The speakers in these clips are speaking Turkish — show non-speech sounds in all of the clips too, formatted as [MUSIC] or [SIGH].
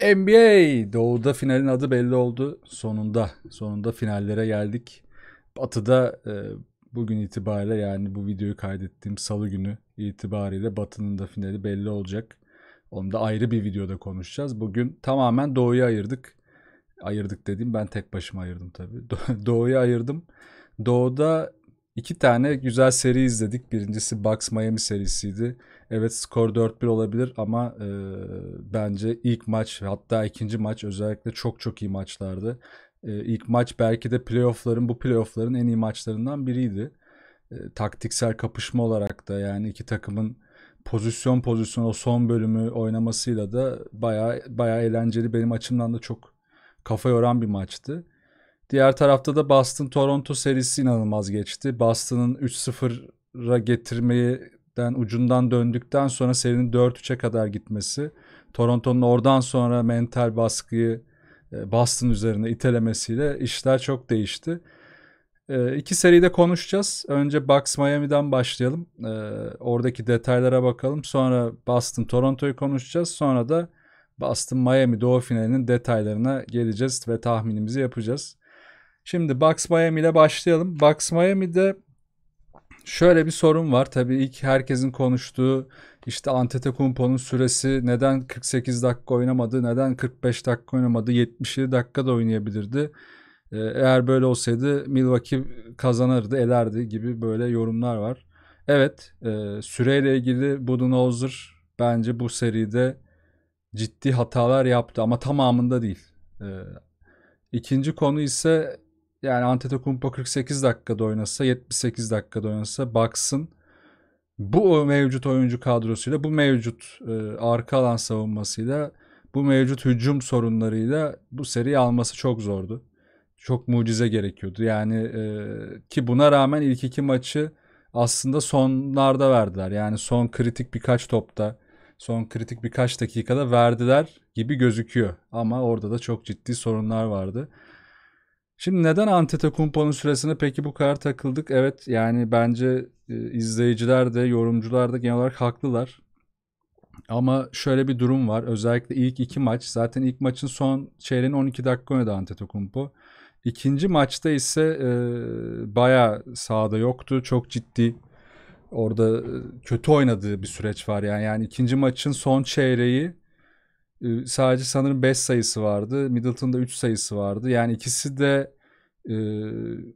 NBA Doğu'da finalin adı belli oldu. Sonunda sonunda finallere geldik. Batı'da e, bugün itibariyle yani bu videoyu kaydettiğim salı günü itibariyle Batı'nın da finali belli olacak. Onu da ayrı bir videoda konuşacağız. Bugün tamamen Doğu'ya ayırdık. Ayırdık dediğim ben tek başıma ayırdım tabii. [LAUGHS] Doğu'ya ayırdım. Doğu'da İki tane güzel seri izledik. Birincisi Bucks Miami serisiydi. Evet skor 4-1 olabilir ama e, bence ilk maç hatta ikinci maç özellikle çok çok iyi maçlardı. E, ilk maç belki de playoffların bu playoffların en iyi maçlarından biriydi. E, taktiksel kapışma olarak da yani iki takımın pozisyon pozisyon o son bölümü oynamasıyla da baya baya eğlenceli benim açımdan da çok kafa yoran bir maçtı. Diğer tarafta da Boston-Toronto serisi inanılmaz geçti. Boston'ın 3-0'a getirmeyden ucundan döndükten sonra serinin 4-3'e kadar gitmesi. Toronto'nun oradan sonra mental baskıyı e, Boston üzerine itelemesiyle işler çok değişti. E, iki seride konuşacağız. Önce Bucks Miami'den başlayalım. E, oradaki detaylara bakalım. Sonra Boston Toronto'yu konuşacağız. Sonra da Boston Miami Doğu finalinin detaylarına geleceğiz ve tahminimizi yapacağız. Şimdi Bucks Miami ile başlayalım. Bucks Miami'de şöyle bir sorun var. Tabii ilk herkesin konuştuğu işte Antetokounmpo'nun süresi neden 48 dakika oynamadı, neden 45 dakika oynamadı, 77 dakika da oynayabilirdi. Ee, eğer böyle olsaydı Milwaukee kazanırdı, elerdi gibi böyle yorumlar var. Evet, e, süreyle ilgili Budenholzer bence bu seride ciddi hatalar yaptı ama tamamında değil. Ee, ikinci konu ise yani Antetokounmpo 48 dakikada oynasa 78 dakikada oynasa baksın bu mevcut oyuncu kadrosuyla bu mevcut e, arka alan savunmasıyla bu mevcut hücum sorunlarıyla bu seriyi alması çok zordu. Çok mucize gerekiyordu. Yani e, ki buna rağmen ilk iki maçı aslında sonlarda verdiler. Yani son kritik birkaç topta, son kritik birkaç dakikada verdiler gibi gözüküyor. Ama orada da çok ciddi sorunlar vardı. Şimdi neden Antetokounmpo'nun süresine peki bu kadar takıldık? Evet yani bence e, izleyiciler de yorumcular da genel olarak haklılar. Ama şöyle bir durum var. Özellikle ilk iki maç. Zaten ilk maçın son çeyreğini 12 dakika oynadı Antetokounmpo. İkinci maçta ise e, bayağı sahada yoktu. Çok ciddi orada e, kötü oynadığı bir süreç var yani. Yani ikinci maçın son çeyreği sadece sanırım 5 sayısı vardı. Middleton'da 3 sayısı vardı. Yani ikisi de e,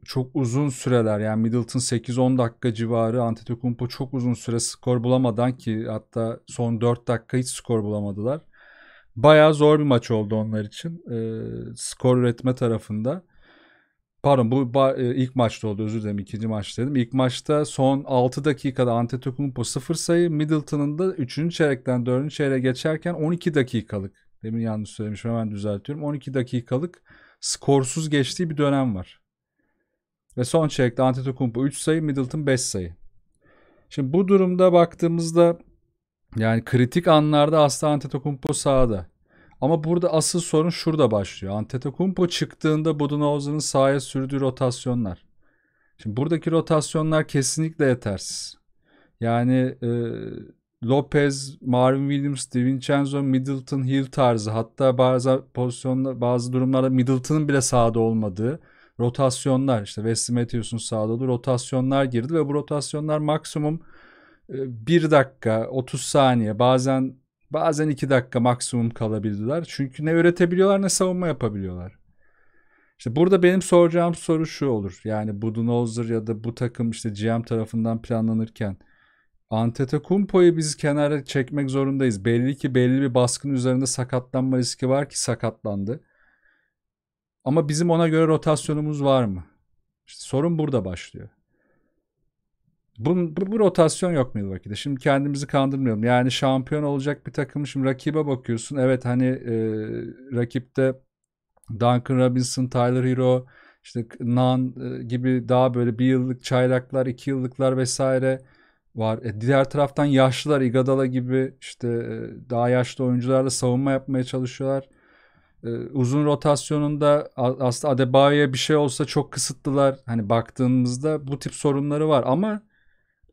çok uzun süreler yani Middleton 8-10 dakika civarı Antetokounmpo çok uzun süre skor bulamadan ki hatta son 4 dakika hiç skor bulamadılar. Bayağı zor bir maç oldu onlar için e, skor üretme tarafında. Pardon bu e, ilk maçta oldu özür dilerim ikinci maç dedim. İlk maçta son 6 dakikada Antetokounmpo 0 sayı Middleton'ın da 3. çeyrekten 4. çeyreğe geçerken 12 dakikalık demin yanlış söylemişim hemen düzeltiyorum 12 dakikalık skorsuz geçtiği bir dönem var. Ve son çeyrekte Antetokounmpo 3 sayı Middleton 5 sayı. Şimdi bu durumda baktığımızda yani kritik anlarda aslında Antetokounmpo sahada. Ama burada asıl sorun şurada başlıyor. Antetokounmpo çıktığında Budenholzer'ın sahaya sürdüğü rotasyonlar. Şimdi buradaki rotasyonlar kesinlikle yetersiz. Yani e, Lopez, Marvin Williams, DiVincenzo, Middleton, Hill tarzı hatta bazı pozisyonda bazı durumlarda Middleton'ın bile sahada olmadığı rotasyonlar işte Wesley Matthews'un sahada olduğu rotasyonlar girdi ve bu rotasyonlar maksimum 1 e, dakika 30 saniye bazen Bazen 2 dakika maksimum kalabildiler. Çünkü ne üretebiliyorlar ne savunma yapabiliyorlar. İşte burada benim soracağım soru şu olur. Yani Budenholzer ya da bu takım işte GM tarafından planlanırken Antetokounmpo'yu biz kenara çekmek zorundayız. Belli ki belli bir baskın üzerinde sakatlanma riski var ki sakatlandı. Ama bizim ona göre rotasyonumuz var mı? İşte sorun burada başlıyor. Bu, bu, bu rotasyon yok Milwaukee'de. Şimdi kendimizi kandırmayalım. Yani şampiyon olacak bir takım. Şimdi rakibe bakıyorsun. Evet hani e, rakipte Duncan Robinson, Tyler Hero, işte Nan e, gibi daha böyle bir yıllık çaylaklar, iki yıllıklar vesaire var. E, diğer taraftan yaşlılar Igadala gibi işte e, daha yaşlı oyuncularla savunma yapmaya çalışıyorlar. E, uzun rotasyonunda aslında Adebayo'ya bir şey olsa çok kısıtlılar. Hani baktığımızda bu tip sorunları var ama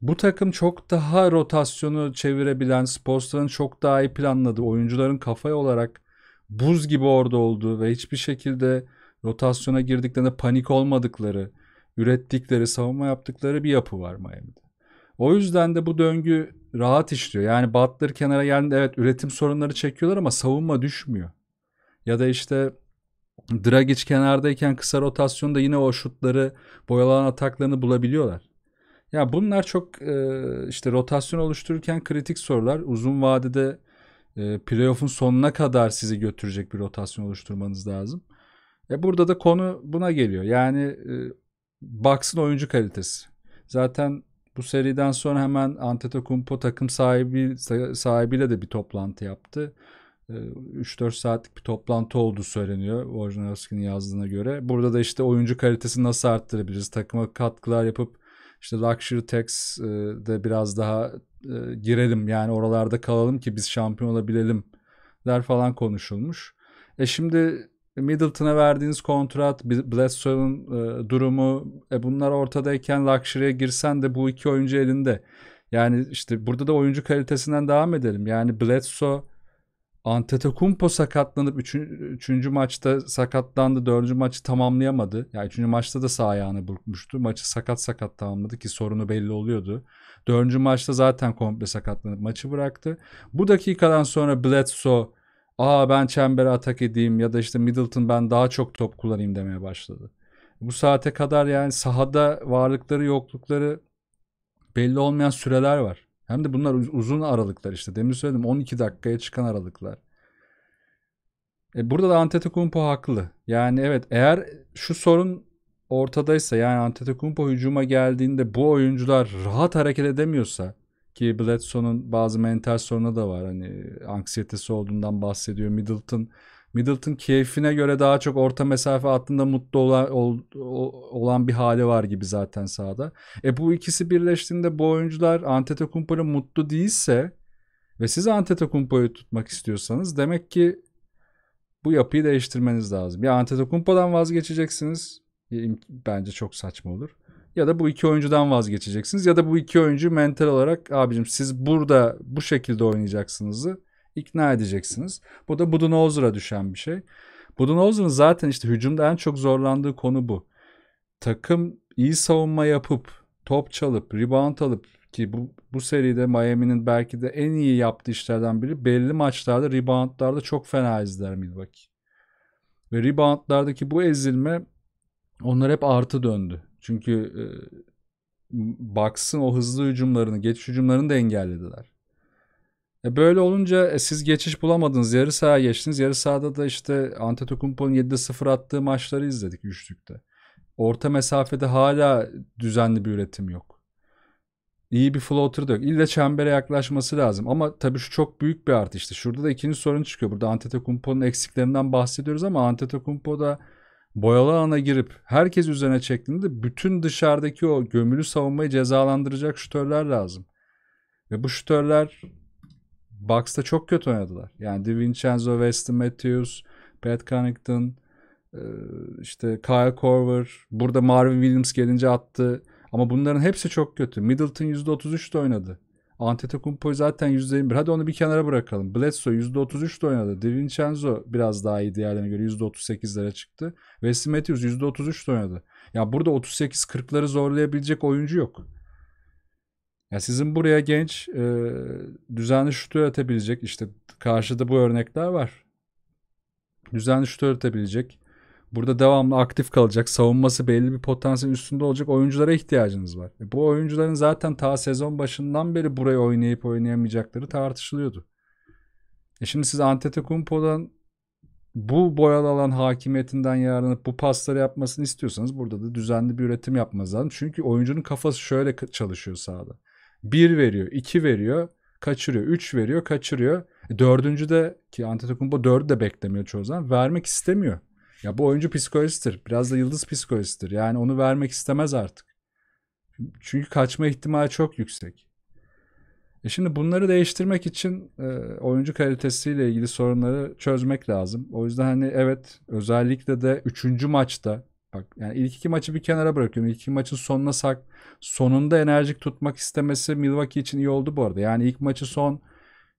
bu takım çok daha rotasyonu çevirebilen, sporcuların çok daha iyi planladığı, oyuncuların kafa olarak buz gibi orada olduğu ve hiçbir şekilde rotasyona girdiklerinde panik olmadıkları, ürettikleri, savunma yaptıkları bir yapı var Miami'de. O yüzden de bu döngü rahat işliyor. Yani Butler kenara geldiğinde evet üretim sorunları çekiyorlar ama savunma düşmüyor. Ya da işte Dragic kenardayken kısa rotasyonda yine o şutları, boyalanan ataklarını bulabiliyorlar. Ya bunlar çok e, işte rotasyon oluştururken kritik sorular. Uzun vadede e, playoff'un sonuna kadar sizi götürecek bir rotasyon oluşturmanız lazım. E burada da konu buna geliyor. Yani e, Bucks'ın oyuncu kalitesi. Zaten bu seriden sonra hemen Antetokounmpo takım sahibi sahibiyle de bir toplantı yaptı. 3-4 e, saatlik bir toplantı olduğu söyleniyor Wojnarowski'nin yazdığına göre. Burada da işte oyuncu kalitesini nasıl arttırabiliriz, takıma katkılar yapıp işte luxury tax e, de biraz daha e, girelim yani oralarda kalalım ki biz şampiyon olabilelim der falan konuşulmuş. E şimdi Middleton'a verdiğiniz kontrat, Bledsoe'nin e, durumu e, bunlar ortadayken Luxury'e girsen de bu iki oyuncu elinde. Yani işte burada da oyuncu kalitesinden devam edelim. Yani Bledsoe Antetokounmpo sakatlanıp 3. Üçün, maçta sakatlandı. 4. maçı tamamlayamadı. Yani 3. maçta da sağ ayağını burkmuştu. Maçı sakat sakat tamamladı ki sorunu belli oluyordu. 4. maçta zaten komple sakatlanıp maçı bıraktı. Bu dakikadan sonra Bledsoe aa ben çembere atak edeyim ya da işte Middleton ben daha çok top kullanayım demeye başladı. Bu saate kadar yani sahada varlıkları yoklukları belli olmayan süreler var. Hem de bunlar uzun aralıklar işte. Demin söyledim 12 dakikaya çıkan aralıklar. E burada da Antetokounmpo haklı. Yani evet eğer şu sorun ortadaysa yani Antetokounmpo hücuma geldiğinde bu oyuncular rahat hareket edemiyorsa ki Bledsoe'nun bazı mental sorunu da var. Hani anksiyetesi olduğundan bahsediyor. Middleton Middleton keyfine göre daha çok orta mesafe attığında mutlu olan, ol, olan bir hali var gibi zaten sahada. E bu ikisi birleştiğinde bu oyuncular Antetokounmpo'yla mutlu değilse ve siz Antetokounmpo'yu tutmak istiyorsanız demek ki bu yapıyı değiştirmeniz lazım. Ya Antetokounmpo'dan vazgeçeceksiniz. Bence çok saçma olur. Ya da bu iki oyuncudan vazgeçeceksiniz. Ya da bu iki oyuncu mental olarak abicim siz burada bu şekilde oynayacaksınızı ikna edeceksiniz. Bu da Budenholzer'a düşen bir şey. Budenholzer'ın zaten işte hücumda en çok zorlandığı konu bu. Takım iyi savunma yapıp, top çalıp, rebound alıp ki bu, bu seride Miami'nin belki de en iyi yaptığı işlerden biri belli maçlarda reboundlarda çok fena izler Milwaukee. Ve reboundlardaki bu ezilme onlar hep artı döndü. Çünkü e, Bucks'ın o hızlı hücumlarını, geçiş hücumlarını da engellediler. E böyle olunca e, siz geçiş bulamadınız. Yarı sahaya geçtiniz. Yarı sahada da işte Antetokounmpo'nun 7'de 0 attığı maçları izledik üçlükte. Orta mesafede hala düzenli bir üretim yok. İyi bir floater da yok. İlle çembere yaklaşması lazım. Ama tabii şu çok büyük bir artış. İşte şurada da ikinci sorun çıkıyor. Burada Antetokounmpo'nun eksiklerinden bahsediyoruz ama Antetokounmpo da boyalı ana girip herkes üzerine çektiğinde bütün dışarıdaki o gömülü savunmayı cezalandıracak şutörler lazım. Ve bu şutörler. Bucks'ta çok kötü oynadılar. Yani DiVincenzo, Weston Matthews, Pat Connaughton, e, işte Kyle Korver, burada Marvin Williams gelince attı. Ama bunların hepsi çok kötü. Middleton %33 de oynadı. Antetokounmpo zaten %21. Hadi onu bir kenara bırakalım. Bledsoe %33 de oynadı. DiVincenzo biraz daha iyi diğerlerine göre %38'lere çıktı. Wesley Matthews %33 de oynadı. Ya burada 38-40'ları zorlayabilecek oyuncu yok. Yani sizin buraya genç e, düzenli şutu atabilecek işte karşıda bu örnekler var. Düzenli şutu atabilecek. Burada devamlı aktif kalacak. Savunması belli bir potansiyel üstünde olacak oyunculara ihtiyacınız var. E bu oyuncuların zaten ta sezon başından beri buraya oynayıp oynayamayacakları tartışılıyordu. E şimdi siz Antetokounmpo'dan bu boyalı alan hakimiyetinden yararlanıp bu pasları yapmasını istiyorsanız burada da düzenli bir üretim yapmaz lazım. Çünkü oyuncunun kafası şöyle çalışıyor sağda. 1 veriyor, 2 veriyor, kaçırıyor, 3 veriyor, kaçırıyor. E, dördüncü de ki Antetokounmpo 4'ü de beklemiyor çoğu zaman. Vermek istemiyor. Ya bu oyuncu psikolojisidir. Biraz da yıldız psikolojisidir. Yani onu vermek istemez artık. Çünkü kaçma ihtimali çok yüksek. E şimdi bunları değiştirmek için e, oyuncu kalitesiyle ilgili sorunları çözmek lazım. O yüzden hani evet özellikle de 3. maçta Bak yani ilk iki maçı bir kenara bırakıyorum. İlk iki maçın sonuna sak sonunda enerjik tutmak istemesi Milwaukee için iyi oldu bu arada. Yani ilk maçı son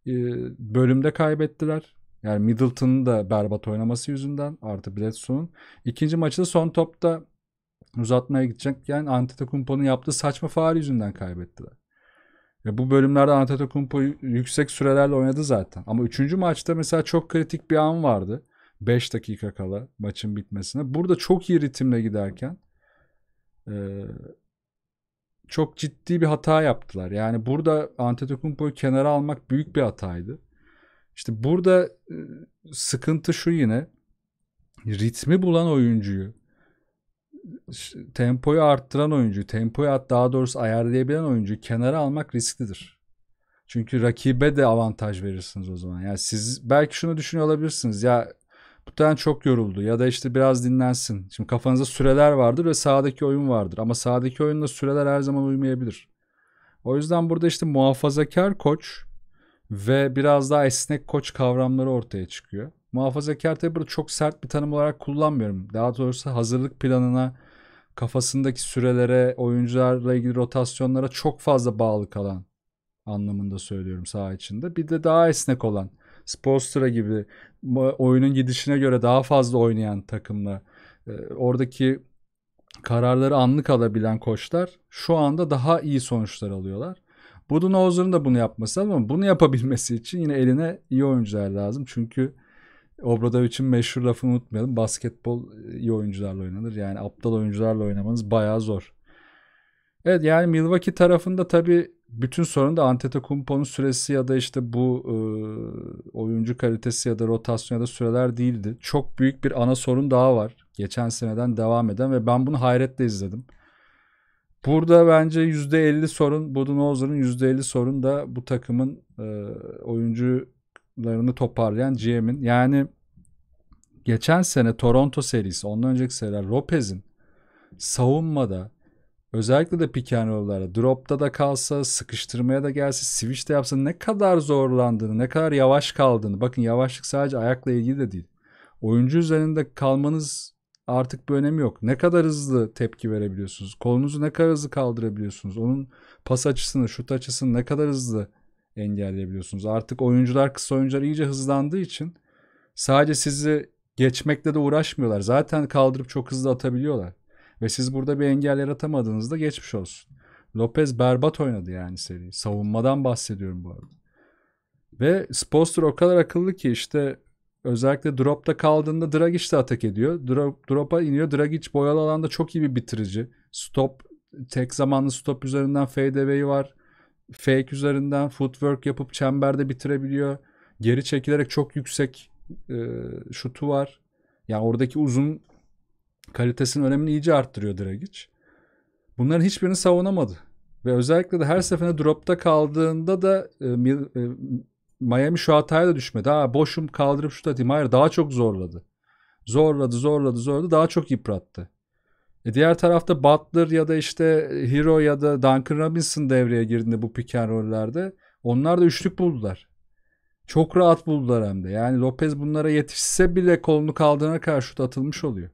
e, bölümde kaybettiler. Yani Middleton'ın da berbat oynaması yüzünden artı Bledsoe'nun. İkinci maçı da son topta uzatmaya gidecek. Yani Antetokounmpo'nun yaptığı saçma faal yüzünden kaybettiler. Ve bu bölümlerde Antetokounmpo yüksek sürelerle oynadı zaten. Ama üçüncü maçta mesela çok kritik bir an vardı. 5 dakika kala maçın bitmesine. Burada çok iyi ritimle giderken e, çok ciddi bir hata yaptılar. Yani burada Antetokounmpo'yu kenara almak büyük bir hataydı. İşte burada e, sıkıntı şu yine ritmi bulan oyuncuyu tempoyu arttıran oyuncu, tempoyu daha doğrusu ayarlayabilen oyuncu kenara almak risklidir. Çünkü rakibe de avantaj verirsiniz o zaman. Yani siz belki şunu düşünüyor olabilirsiniz. Ya muhtemelen çok yoruldu ya da işte biraz dinlensin. Şimdi kafanızda süreler vardır ve sahadaki oyun vardır ama sahadaki oyunla süreler her zaman uymayabilir. O yüzden burada işte muhafazakar koç ve biraz daha esnek koç kavramları ortaya çıkıyor. Muhafazakar tabi burada çok sert bir tanım olarak kullanmıyorum. Daha doğrusu hazırlık planına, kafasındaki sürelere, oyuncularla ilgili rotasyonlara çok fazla bağlı kalan anlamında söylüyorum saha içinde. Bir de daha esnek olan Spolstra gibi oyunun gidişine göre daha fazla oynayan takımla e, oradaki kararları anlık alabilen koçlar şu anda daha iyi sonuçlar alıyorlar. Budenholzer'ın da bunu yapması lazım ama bunu yapabilmesi için yine eline iyi oyuncular lazım. Çünkü Obradovic'in meşhur lafını unutmayalım. Basketbol e, iyi oyuncularla oynanır. Yani aptal oyuncularla oynamanız bayağı zor. Evet yani Milwaukee tarafında tabii bütün sorun da Antetokounmpo'nun süresi ya da işte bu e, oyuncu kalitesi ya da rotasyon ya da süreler değildi. Çok büyük bir ana sorun daha var. Geçen seneden devam eden ve ben bunu hayretle izledim. Burada bence %50 sorun Budenholzer'ın %50 sorun da bu takımın e, oyuncularını toparlayan GM'in. Yani geçen sene Toronto serisi, ondan önceki seriler Lopez'in savunmada Özellikle de pick and roll'larda. Drop'ta da kalsa, sıkıştırmaya da gelse, de yapsa ne kadar zorlandığını, ne kadar yavaş kaldığını. Bakın yavaşlık sadece ayakla ilgili de değil. Oyuncu üzerinde kalmanız artık bir önemi yok. Ne kadar hızlı tepki verebiliyorsunuz? Kolunuzu ne kadar hızlı kaldırabiliyorsunuz? Onun pas açısını, şut açısını ne kadar hızlı engelleyebiliyorsunuz? Artık oyuncular, kısa oyuncular iyice hızlandığı için sadece sizi geçmekle de uğraşmıyorlar. Zaten kaldırıp çok hızlı atabiliyorlar. Ve siz burada bir engel yaratamadığınızda geçmiş olsun. Lopez berbat oynadı yani seri. Savunmadan bahsediyorum bu arada. Ve Sposter o kadar akıllı ki işte özellikle dropta kaldığında Dragic de atak ediyor. Drop, drop'a iniyor. Dragic boyalı alanda çok iyi bir bitirici. Stop, tek zamanlı stop üzerinden fadeaway'i var. Fake üzerinden footwork yapıp çemberde bitirebiliyor. Geri çekilerek çok yüksek e, şutu var. Yani oradaki uzun kalitesinin önemini iyice arttırıyor Dragic. Bunların hiçbirini savunamadı. Ve özellikle de her seferinde dropta kaldığında da e, e, Miami şu hataya da düşmedi. Ha boşum kaldırıp şut atayım. Hayır daha çok zorladı. Zorladı, zorladı, zorladı. Daha çok yıprattı. E diğer tarafta Butler ya da işte Hero ya da Duncan Robinson devreye girdiğinde bu pick and roll'lerde onlar da üçlük buldular. Çok rahat buldular hem de. Yani Lopez bunlara yetişse bile kolunu kaldığına karşı şut atılmış oluyor.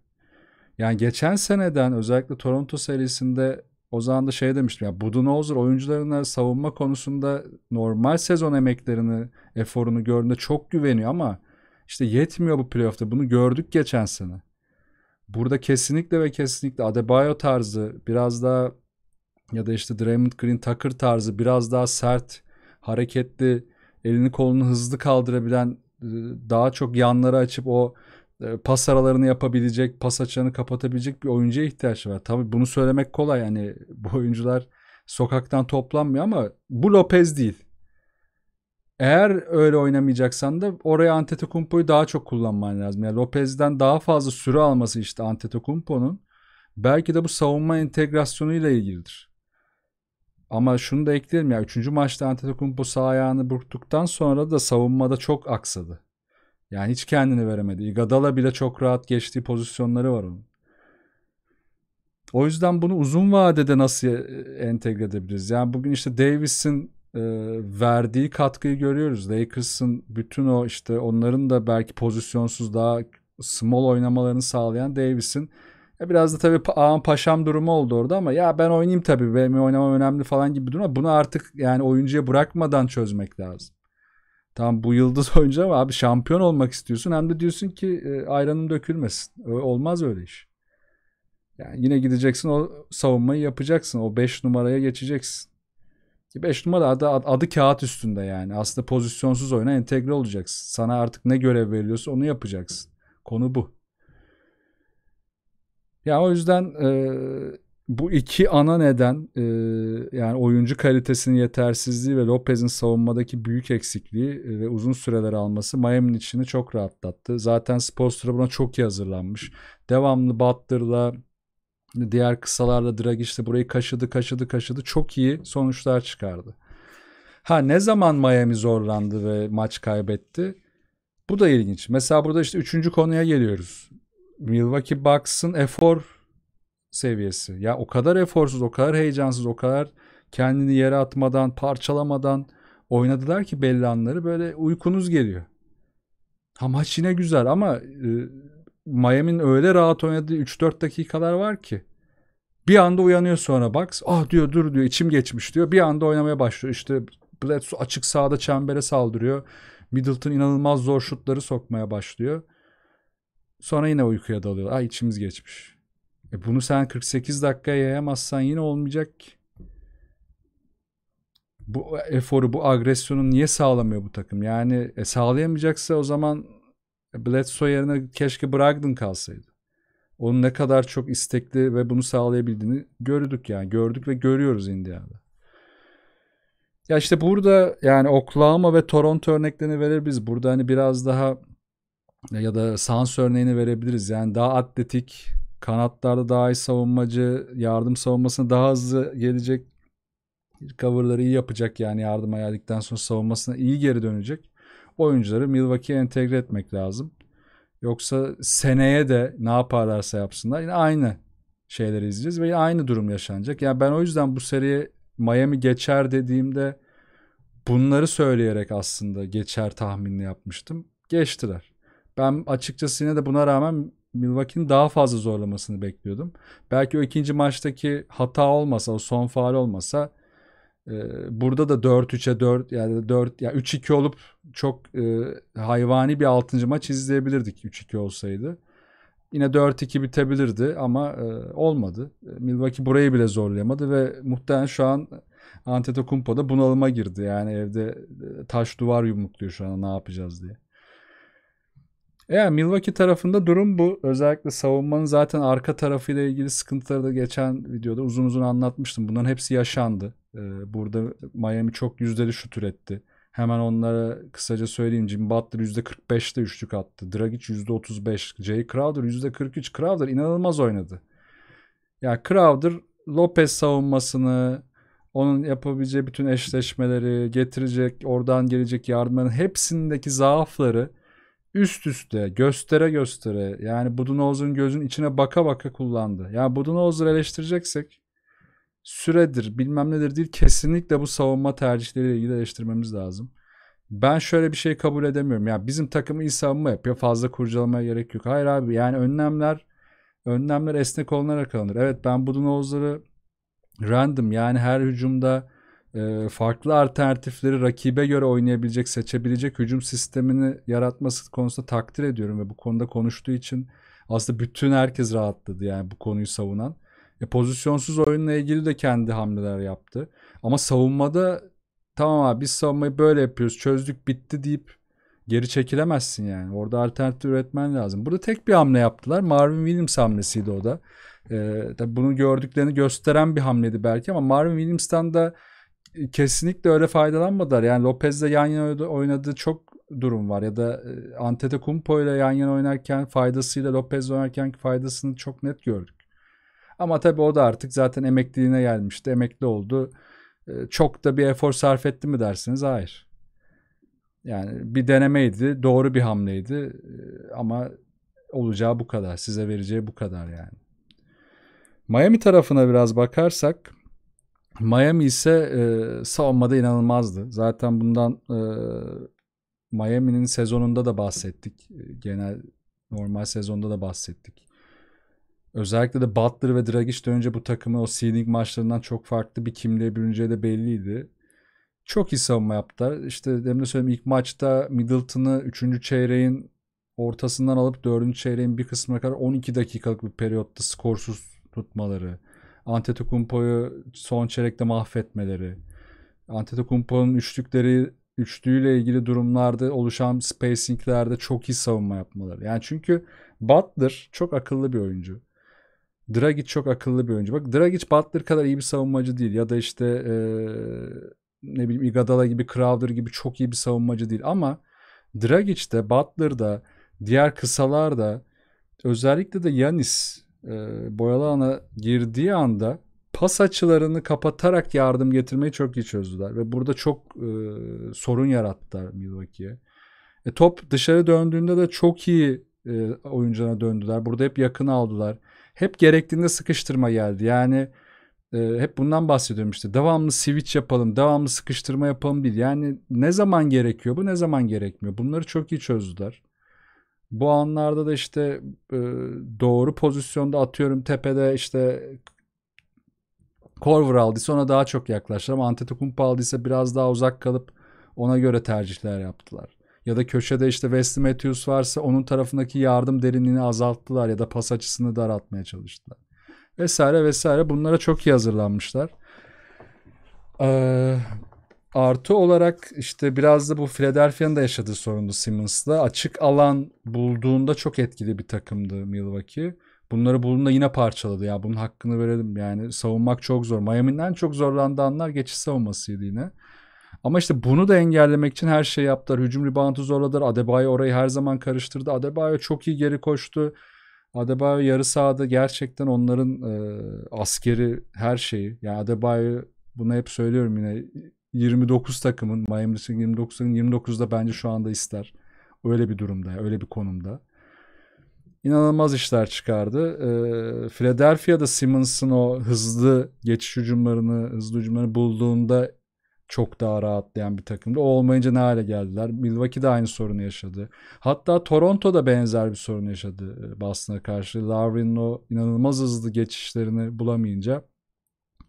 Yani geçen seneden özellikle Toronto serisinde o zaman da şey demiştim ya Budenholzer oyuncularına savunma konusunda normal sezon emeklerini, eforunu gördüğünde çok güveniyor ama işte yetmiyor bu playoff'ta. Bunu gördük geçen sene. Burada kesinlikle ve kesinlikle Adebayo tarzı biraz daha ya da işte Draymond Green Tucker tarzı biraz daha sert, hareketli, elini kolunu hızlı kaldırabilen daha çok yanları açıp o ee, pas aralarını yapabilecek, pas açığını kapatabilecek bir oyuncuya ihtiyaç var. Tabii bunu söylemek kolay yani [LAUGHS] bu oyuncular sokaktan toplanmıyor ama bu Lopez değil. Eğer öyle oynamayacaksan da oraya Antetokounmpo'yu daha çok kullanman lazım. Yani Lopez'den daha fazla süre alması işte Antetokounmpo'nun belki de bu savunma entegrasyonuyla ilgilidir. Ama şunu da ekleyelim ya üçüncü maçta Antetokounmpo sağ ayağını burktuktan sonra da savunmada çok aksadı. Yani hiç kendini veremedi. Igadala bile çok rahat geçtiği pozisyonları var onun. O yüzden bunu uzun vadede nasıl e, entegre edebiliriz? Yani bugün işte Davis'in e, verdiği katkıyı görüyoruz. Lakers'ın bütün o işte onların da belki pozisyonsuz daha small oynamalarını sağlayan Davis'in e biraz da tabii ağam paşam durumu oldu orada ama ya ben oynayayım tabii benim oynamam önemli falan gibi durum ama bunu artık yani oyuncuya bırakmadan çözmek lazım. Tam bu yıldız [LAUGHS] oyuncu ama abi şampiyon olmak istiyorsun. Hem de diyorsun ki e, ayranım dökülmesin. Ö- olmaz öyle iş. Yani yine gideceksin o savunmayı yapacaksın. O 5 numaraya geçeceksin. 5 numara adı, adı kağıt üstünde yani. Aslında pozisyonsuz oyuna entegre olacaksın. Sana artık ne görev veriliyorsa onu yapacaksın. Konu bu. Ya o yüzden e, bu iki ana neden e, yani oyuncu kalitesinin yetersizliği ve Lopez'in savunmadaki büyük eksikliği e, ve uzun süreler alması Miami'nin içini çok rahatlattı. Zaten Spolstra buna çok iyi hazırlanmış. Devamlı Butler'la diğer kısalarla Dragic işte burayı kaşıdı kaşıdı kaşıdı çok iyi sonuçlar çıkardı. Ha ne zaman Miami zorlandı ve maç kaybetti? Bu da ilginç. Mesela burada işte üçüncü konuya geliyoruz. Milwaukee Bucks'ın efor seviyesi. Ya o kadar eforsuz, o kadar heyecansız, o kadar kendini yere atmadan, parçalamadan oynadılar ki belli anları böyle uykunuz geliyor. Ha maç yine güzel ama e, Miami'nin öyle rahat oynadığı 3-4 dakikalar var ki. Bir anda uyanıyor sonra Bucks. Ah diyor dur diyor içim geçmiş diyor. Bir anda oynamaya başlıyor. İşte Bledsoe açık sağda çembere saldırıyor. Middleton inanılmaz zor şutları sokmaya başlıyor. Sonra yine uykuya dalıyor. Ay içimiz geçmiş. E bunu sen 48 dakika yayamazsan yine olmayacak ki. Bu e, eforu, bu agresyonu niye sağlamıyor bu takım? Yani e, sağlayamayacaksa o zaman e, Bledsoe yerine keşke Bragdon kalsaydı. Onun ne kadar çok istekli ve bunu sağlayabildiğini gördük yani. Gördük ve görüyoruz Indiana'da. Ya işte burada yani Oklahoma ve Toronto örneklerini verebiliriz. Burada hani biraz daha ya da Suns örneğini verebiliriz. Yani daha atletik, Kanatlarda daha iyi savunmacı, yardım savunmasına daha hızlı gelecek. Coverları iyi yapacak yani yardım ayarladıktan sonra savunmasına iyi geri dönecek. Oyuncuları Milwaukee'ye entegre etmek lazım. Yoksa seneye de ne yaparlarsa yapsınlar yine aynı şeyleri izleyeceğiz ve yine aynı durum yaşanacak. Yani ben o yüzden bu seriye Miami geçer dediğimde bunları söyleyerek aslında geçer tahminini yapmıştım. Geçtiler. Ben açıkçası yine de buna rağmen Milwaukee'nin daha fazla zorlamasını bekliyordum. Belki o ikinci maçtaki hata olmasa, o son faal olmasa e, burada da 4-3'e 4 yani 4 yani 3-2 olup çok e, hayvani bir 6. maç izleyebilirdik 3-2 olsaydı. Yine 4-2 bitebilirdi ama e, olmadı. E, Milwaukee burayı bile zorlayamadı ve muhtemelen şu an Antetokounmpo da bunalıma girdi. Yani evde e, taş duvar yumrukluyor şu an ne yapacağız diye. E, yani Milwaukee tarafında durum bu. Özellikle savunmanın zaten arka tarafıyla ilgili sıkıntıları da geçen videoda uzun uzun anlatmıştım. Bunların hepsi yaşandı. Ee, burada Miami çok yüzdeli şut üretti. Hemen onlara kısaca söyleyeyim. Jim Butler %45'te üçlük attı. Dragic %35. Jay Crowder %43. Crowder inanılmaz oynadı. Ya yani Crowder Lopez savunmasını, onun yapabileceği bütün eşleşmeleri, getirecek, oradan gelecek yardımların hepsindeki zaafları üst üste göstere göstere yani Budenholzer'ın gözün içine baka baka kullandı. Ya yani Budenholzer eleştireceksek süredir bilmem nedir değil kesinlikle bu savunma tercihleriyle ilgili eleştirmemiz lazım. Ben şöyle bir şey kabul edemiyorum. Ya yani bizim takım iyi savunma yapıyor. Fazla kurcalamaya gerek yok. Hayır abi yani önlemler önlemler esnek olunarak alınır. Evet ben Budenholzer'ı random yani her hücumda ee, farklı alternatifleri rakibe göre oynayabilecek, seçebilecek hücum sistemini yaratması konusunda takdir ediyorum ve bu konuda konuştuğu için aslında bütün herkes rahatladı yani bu konuyu savunan. E, pozisyonsuz oyunla ilgili de kendi hamleler yaptı. Ama savunmada tamam abi biz savunmayı böyle yapıyoruz çözdük bitti deyip geri çekilemezsin yani. Orada alternatif üretmen lazım. Burada tek bir hamle yaptılar. Marvin Williams hamlesiydi o da. Ee, tabii bunu gördüklerini gösteren bir hamledi belki ama Marvin Williams'tan da e, kesinlikle öyle faydalanmadılar. Yani Lopez'le yan yana oynadığı çok durum var ya da e, Antetokounmpo ile yan yana oynarken faydasıyla Lopez oynarken faydasını çok net gördük. Ama tabii o da artık zaten emekliliğine gelmişti. Emekli oldu. E, çok da bir efor sarf etti mi dersiniz? Hayır. Yani bir denemeydi. Doğru bir hamleydi. Ama olacağı bu kadar. Size vereceği bu kadar yani. Miami tarafına biraz bakarsak Miami ise e, savunmada inanılmazdı. Zaten bundan e, Miami'nin sezonunda da bahsettik. E, genel normal sezonda da bahsettik. Özellikle de Butler ve Dragic dönünce bu takımı o seeding maçlarından çok farklı bir kimliğe bürüneceği de belliydi. Çok iyi savunma yaptılar. İşte demin de söyleyeyim ilk maçta Middleton'ı 3. çeyreğin ortasından alıp 4. çeyreğin bir kısmına kadar 12 dakikalık bir periyotta skorsuz tutmaları. Antetokounmpo'yu son çeyrekte mahvetmeleri, Antetokounmpo'nun üçlükleri üçlüyle ilgili durumlarda oluşan spacinglerde çok iyi savunma yapmaları. Yani çünkü Butler çok akıllı bir oyuncu. Dragic çok akıllı bir oyuncu. Bak Dragic Butler kadar iyi bir savunmacı değil ya da işte e, ne bileyim Igadala gibi Crowder gibi çok iyi bir savunmacı değil ama Dragic de Butler da diğer kısalar da özellikle de Yanis e, boyalı ana girdiği anda pas açılarını kapatarak yardım getirmeyi çok iyi çözdüler ve burada çok e, sorun yarattılar Milwaukee'ye. E, top dışarı döndüğünde de çok iyi e, oyuncularına döndüler. Burada hep yakın aldılar. Hep gerektiğinde sıkıştırma geldi. Yani e, hep bundan bahsediyorum işte. Devamlı switch yapalım, devamlı sıkıştırma yapalım değil. Yani ne zaman gerekiyor bu, ne zaman gerekmiyor. Bunları çok iyi çözdüler. Bu anlarda da işte e, doğru pozisyonda atıyorum tepede işte Korver aldıysa ona daha çok yaklaştı ama Antetokounmpo aldıysa biraz daha uzak kalıp ona göre tercihler yaptılar. Ya da köşede işte Wesley Matthews varsa onun tarafındaki yardım derinliğini azalttılar ya da pas açısını daraltmaya çalıştılar. Vesaire vesaire bunlara çok iyi hazırlanmışlar. Ee, Artı olarak işte biraz da bu Philadelphia'nın da yaşadığı sorunu Simmons'la. Açık alan bulduğunda çok etkili bir takımdı Milwaukee. Bunları bulduğunda yine parçaladı. Ya yani bunun hakkını verelim. Yani savunmak çok zor. Miami'nin en çok zorlandığı anlar geçiş savunmasıydı yine. Ama işte bunu da engellemek için her şey yaptılar. Hücum reboundu zorladılar. Adebayo orayı her zaman karıştırdı. Adebayo çok iyi geri koştu. Adebayo yarı sahada gerçekten onların e, askeri her şeyi. Yani Adebayo bunu hep söylüyorum yine 29 takımın Miami'sin 29'un 29'da bence şu anda ister. Öyle bir durumda, öyle bir konumda. İnanılmaz işler çıkardı. Ee, Philadelphia'da Simmons'ın o hızlı geçiş hücumlarını, hızlı hücumlarını bulduğunda çok daha rahatlayan bir takımdı. O olmayınca ne hale geldiler? Milwaukee de aynı sorunu yaşadı. Hatta Toronto da benzer bir sorun yaşadı e, Boston'a karşı. Lowry'nin o inanılmaz hızlı geçişlerini bulamayınca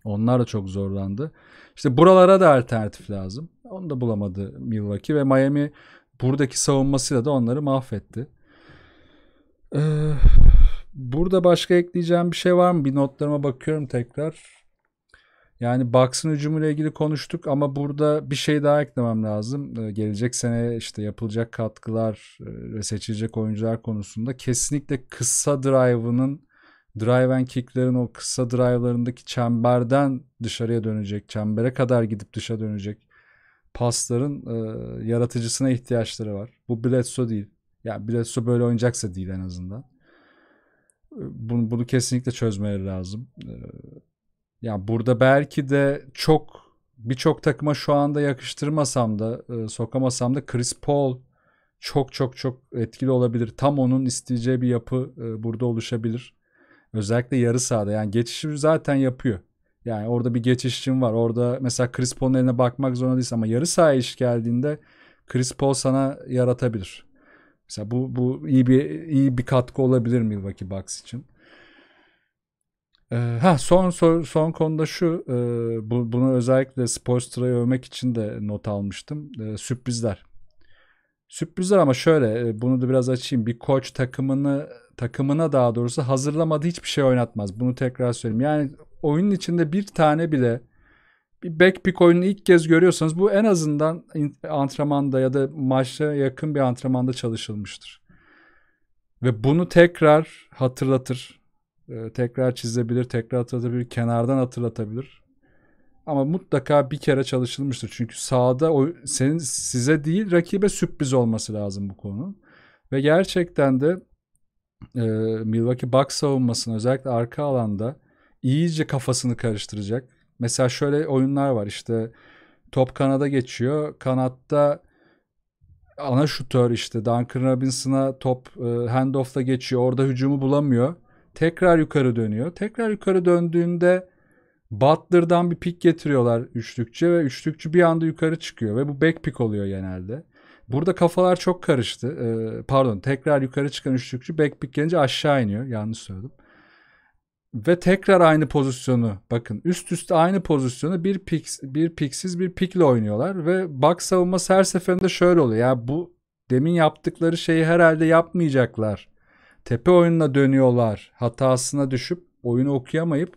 onlar da çok zorlandı. İşte buralara da alternatif lazım. Onu da bulamadı Milwaukee ve Miami buradaki savunmasıyla da onları mahvetti. Ee, burada başka ekleyeceğim bir şey var mı? Bir notlarıma bakıyorum tekrar. Yani Bucks'ın hücumuyla ilgili konuştuk ama burada bir şey daha eklemem lazım. Ee, gelecek sene işte yapılacak katkılar e, ve seçilecek oyuncular konusunda kesinlikle kısa drive'ının drive and kicklerin o kısa drive'larındaki çemberden dışarıya dönecek, çembere kadar gidip dışa dönecek pasların e, yaratıcısına ihtiyaçları var. Bu Bledsoe değil. Yani Bledsoe böyle oynayacaksa değil en azından. E, bunu, bunu kesinlikle çözmeleri lazım. E, yani burada belki de çok birçok takıma şu anda yakıştırmasam da e, sokamasam da Chris Paul çok çok çok etkili olabilir. Tam onun isteyeceği bir yapı e, burada oluşabilir. Özellikle yarı sahada yani geçişi zaten yapıyor. Yani orada bir geçişçin var. Orada mesela Chris Paul'un eline bakmak zorunda değilsin ama yarı sahaya iş geldiğinde Chris Paul sana yaratabilir. Mesela bu, bu iyi bir iyi bir katkı olabilir Milwaukee Bucks için. Ee, ha son, son son konuda şu e, bu, bunu özellikle Sporstra'yı övmek için de not almıştım. E, sürprizler. Sürprizler ama şöyle e, bunu da biraz açayım. Bir koç takımını takımına daha doğrusu hazırlamadığı hiçbir şey oynatmaz. Bunu tekrar söyleyeyim. Yani oyunun içinde bir tane bile bir pick oyunu ilk kez görüyorsanız bu en azından antrenmanda ya da maçta yakın bir antrenmanda çalışılmıştır. Ve bunu tekrar hatırlatır. E, tekrar çizebilir, tekrar hatırlatabilir, kenardan hatırlatabilir. Ama mutlaka bir kere çalışılmıştır. Çünkü sahada o, senin size değil rakibe sürpriz olması lazım bu konu. Ve gerçekten de e, Milwaukee Bucks savunmasını özellikle arka alanda iyice kafasını karıştıracak. Mesela şöyle oyunlar var işte top kanada geçiyor. Kanatta ana şutör işte Duncan Robinson'a top e, handoff'la geçiyor. Orada hücumu bulamıyor. Tekrar yukarı dönüyor. Tekrar yukarı döndüğünde Butler'dan bir pik getiriyorlar üçlükçe ve üçlükçü bir anda yukarı çıkıyor ve bu back pick oluyor genelde. Burada kafalar çok karıştı. Ee, pardon tekrar yukarı çıkan üçlükçü backpick gelince aşağı iniyor. Yanlış söyledim. Ve tekrar aynı pozisyonu bakın üst üste aynı pozisyonu bir pik, bir piksiz bir pikle oynuyorlar ve box savunması her seferinde şöyle oluyor. yani bu demin yaptıkları şeyi herhalde yapmayacaklar. Tepe oyununa dönüyorlar. Hatasına düşüp oyunu okuyamayıp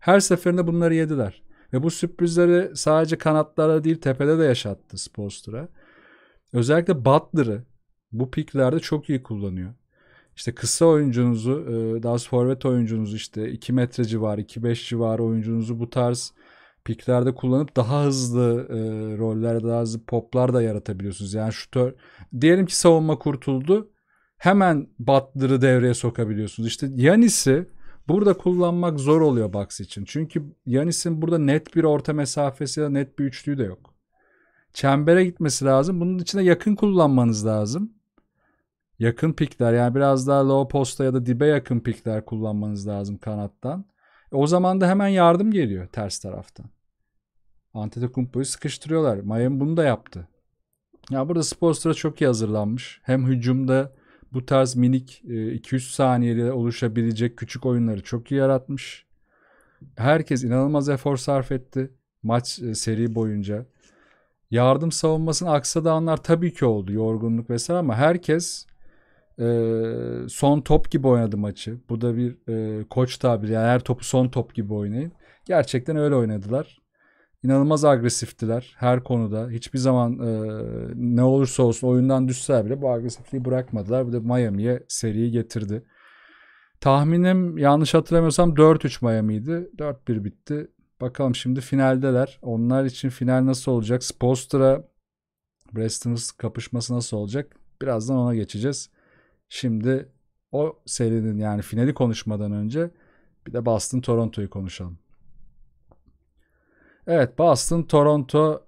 her seferinde bunları yediler. Ve bu sürprizleri sadece kanatlara değil tepede de yaşattı Spolster'a. Özellikle Butler'ı bu piklerde çok iyi kullanıyor. İşte kısa oyuncunuzu, e, daha sonra forvet oyuncunuzu işte 2 metre civarı, 2-5 civarı oyuncunuzu bu tarz piklerde kullanıp daha hızlı e, roller, daha hızlı poplar da yaratabiliyorsunuz. Yani şutör diyelim ki savunma kurtuldu. Hemen Butler'ı devreye sokabiliyorsunuz. İşte Yanis'i burada kullanmak zor oluyor Bucks için. Çünkü Yanis'in burada net bir orta mesafesi ya da net bir üçlüğü de yok çembere gitmesi lazım. Bunun için de yakın kullanmanız lazım. Yakın pikler yani biraz daha low posta ya da dibe yakın pikler kullanmanız lazım kanattan. E o zaman da hemen yardım geliyor ters taraftan. Antetokounmpo'yu sıkıştırıyorlar. Miami bunu da yaptı. Ya burada Spoelstra çok iyi hazırlanmış. Hem hücumda bu tarz minik 200 e, 3 saniyeli oluşabilecek küçük oyunları çok iyi yaratmış. Herkes inanılmaz efor sarf etti maç e, seri boyunca yardım savunmasının aksadığı anlar tabii ki oldu. Yorgunluk vesaire ama herkes e, son top gibi oynadı maçı. Bu da bir e, koç tabiri. Yani her topu son top gibi oynayın. Gerçekten öyle oynadılar. İnanılmaz agresiftiler her konuda. Hiçbir zaman e, ne olursa olsun oyundan düşseler bile bu agresifliği bırakmadılar. Bu da Miami'ye seriyi getirdi. Tahminim yanlış hatırlamıyorsam 4-3 Miami'ydi. 4-1 bitti. Bakalım şimdi finaldeler. Onlar için final nasıl olacak? Spostra Brestons kapışması nasıl olacak? Birazdan ona geçeceğiz. Şimdi o serinin yani finali konuşmadan önce bir de Boston Toronto'yu konuşalım. Evet Boston Toronto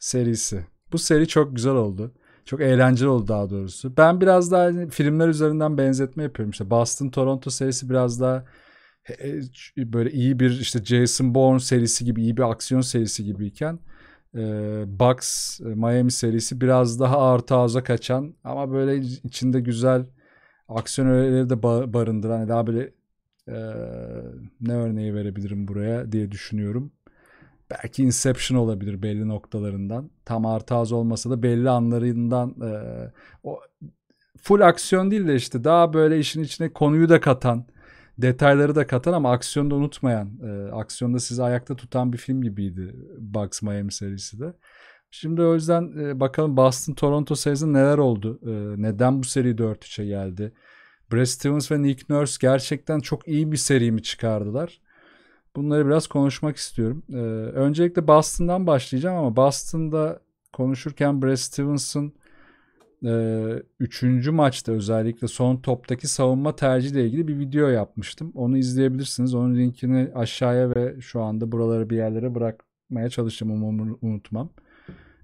serisi. Bu seri çok güzel oldu. Çok eğlenceli oldu daha doğrusu. Ben biraz daha hani filmler üzerinden benzetme yapıyorum. İşte Boston Toronto serisi biraz daha e, böyle iyi bir işte Jason Bourne serisi gibi iyi bir aksiyon serisi gibiyken e, Bucks e, Miami serisi biraz daha ağır taze kaçan ama böyle içinde güzel aksiyon öğeleri de barındıran hani daha böyle e, ne örneği verebilirim buraya diye düşünüyorum. Belki Inception olabilir belli noktalarından. Tam az olmasa da belli anlarından e, o full aksiyon değil de işte daha böyle işin içine konuyu da katan detayları da katan ama aksiyonu da unutmayan, e, aksiyonda sizi ayakta tutan bir film gibiydi Bugs Miami serisi de. Şimdi o yüzden e, bakalım Boston Toronto serisinde neler oldu? E, neden bu seri 4-3'e geldi? Brad Stevens ve Nick Nurse gerçekten çok iyi bir serimi çıkardılar. Bunları biraz konuşmak istiyorum. Ee, öncelikle Boston'dan başlayacağım ama Boston'da konuşurken Brad Stevens'ın e, üçüncü maçta özellikle son toptaki savunma ile ilgili bir video yapmıştım. Onu izleyebilirsiniz. Onun linkini aşağıya ve şu anda buraları bir yerlere bırakmaya çalışacağım umumu unutmam.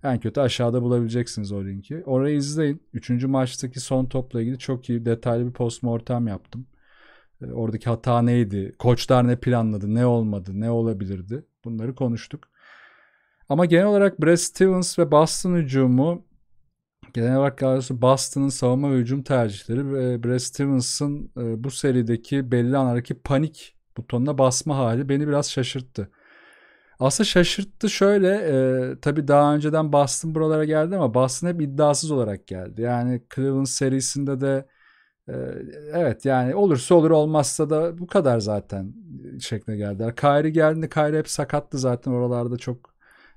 En kötü aşağıda bulabileceksiniz o linki. Orayı izleyin. Üçüncü maçtaki son topla ilgili çok iyi detaylı bir postmortem yaptım. E, oradaki hata neydi? Koçlar ne planladı? Ne olmadı? Ne olabilirdi? Bunları konuştuk. Ama genel olarak Brad Stevens ve Boston hücumu Genel olarak Galatasaray'ın Boston'ın savunma ve hücum tercihleri ve ee, Brad Stevens'ın e, bu serideki belli anlardaki panik butonuna basma hali beni biraz şaşırttı. Aslında şaşırttı şöyle e, tabii daha önceden Boston buralara geldi ama Boston hep iddiasız olarak geldi. Yani Cleveland serisinde de e, evet yani olursa olur olmazsa da bu kadar zaten şekle geldiler. Kyrie geldiğinde Kyrie hep sakattı zaten oralarda çok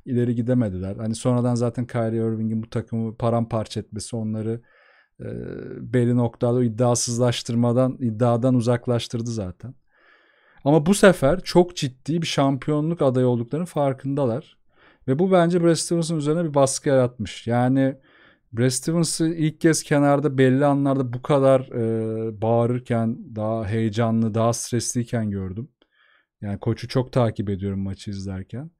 ileri gidemediler. Hani sonradan zaten Kyrie Irving'in bu takımı paramparça etmesi onları e, belli noktada iddiasızlaştırmadan iddiadan uzaklaştırdı zaten. Ama bu sefer çok ciddi bir şampiyonluk adayı olduklarının farkındalar. Ve bu bence Brad Stevens'ın üzerine bir baskı yaratmış. Yani Brad Stevens'ı ilk kez kenarda belli anlarda bu kadar e, bağırırken, daha heyecanlı, daha stresliyken gördüm. Yani koçu çok takip ediyorum maçı izlerken.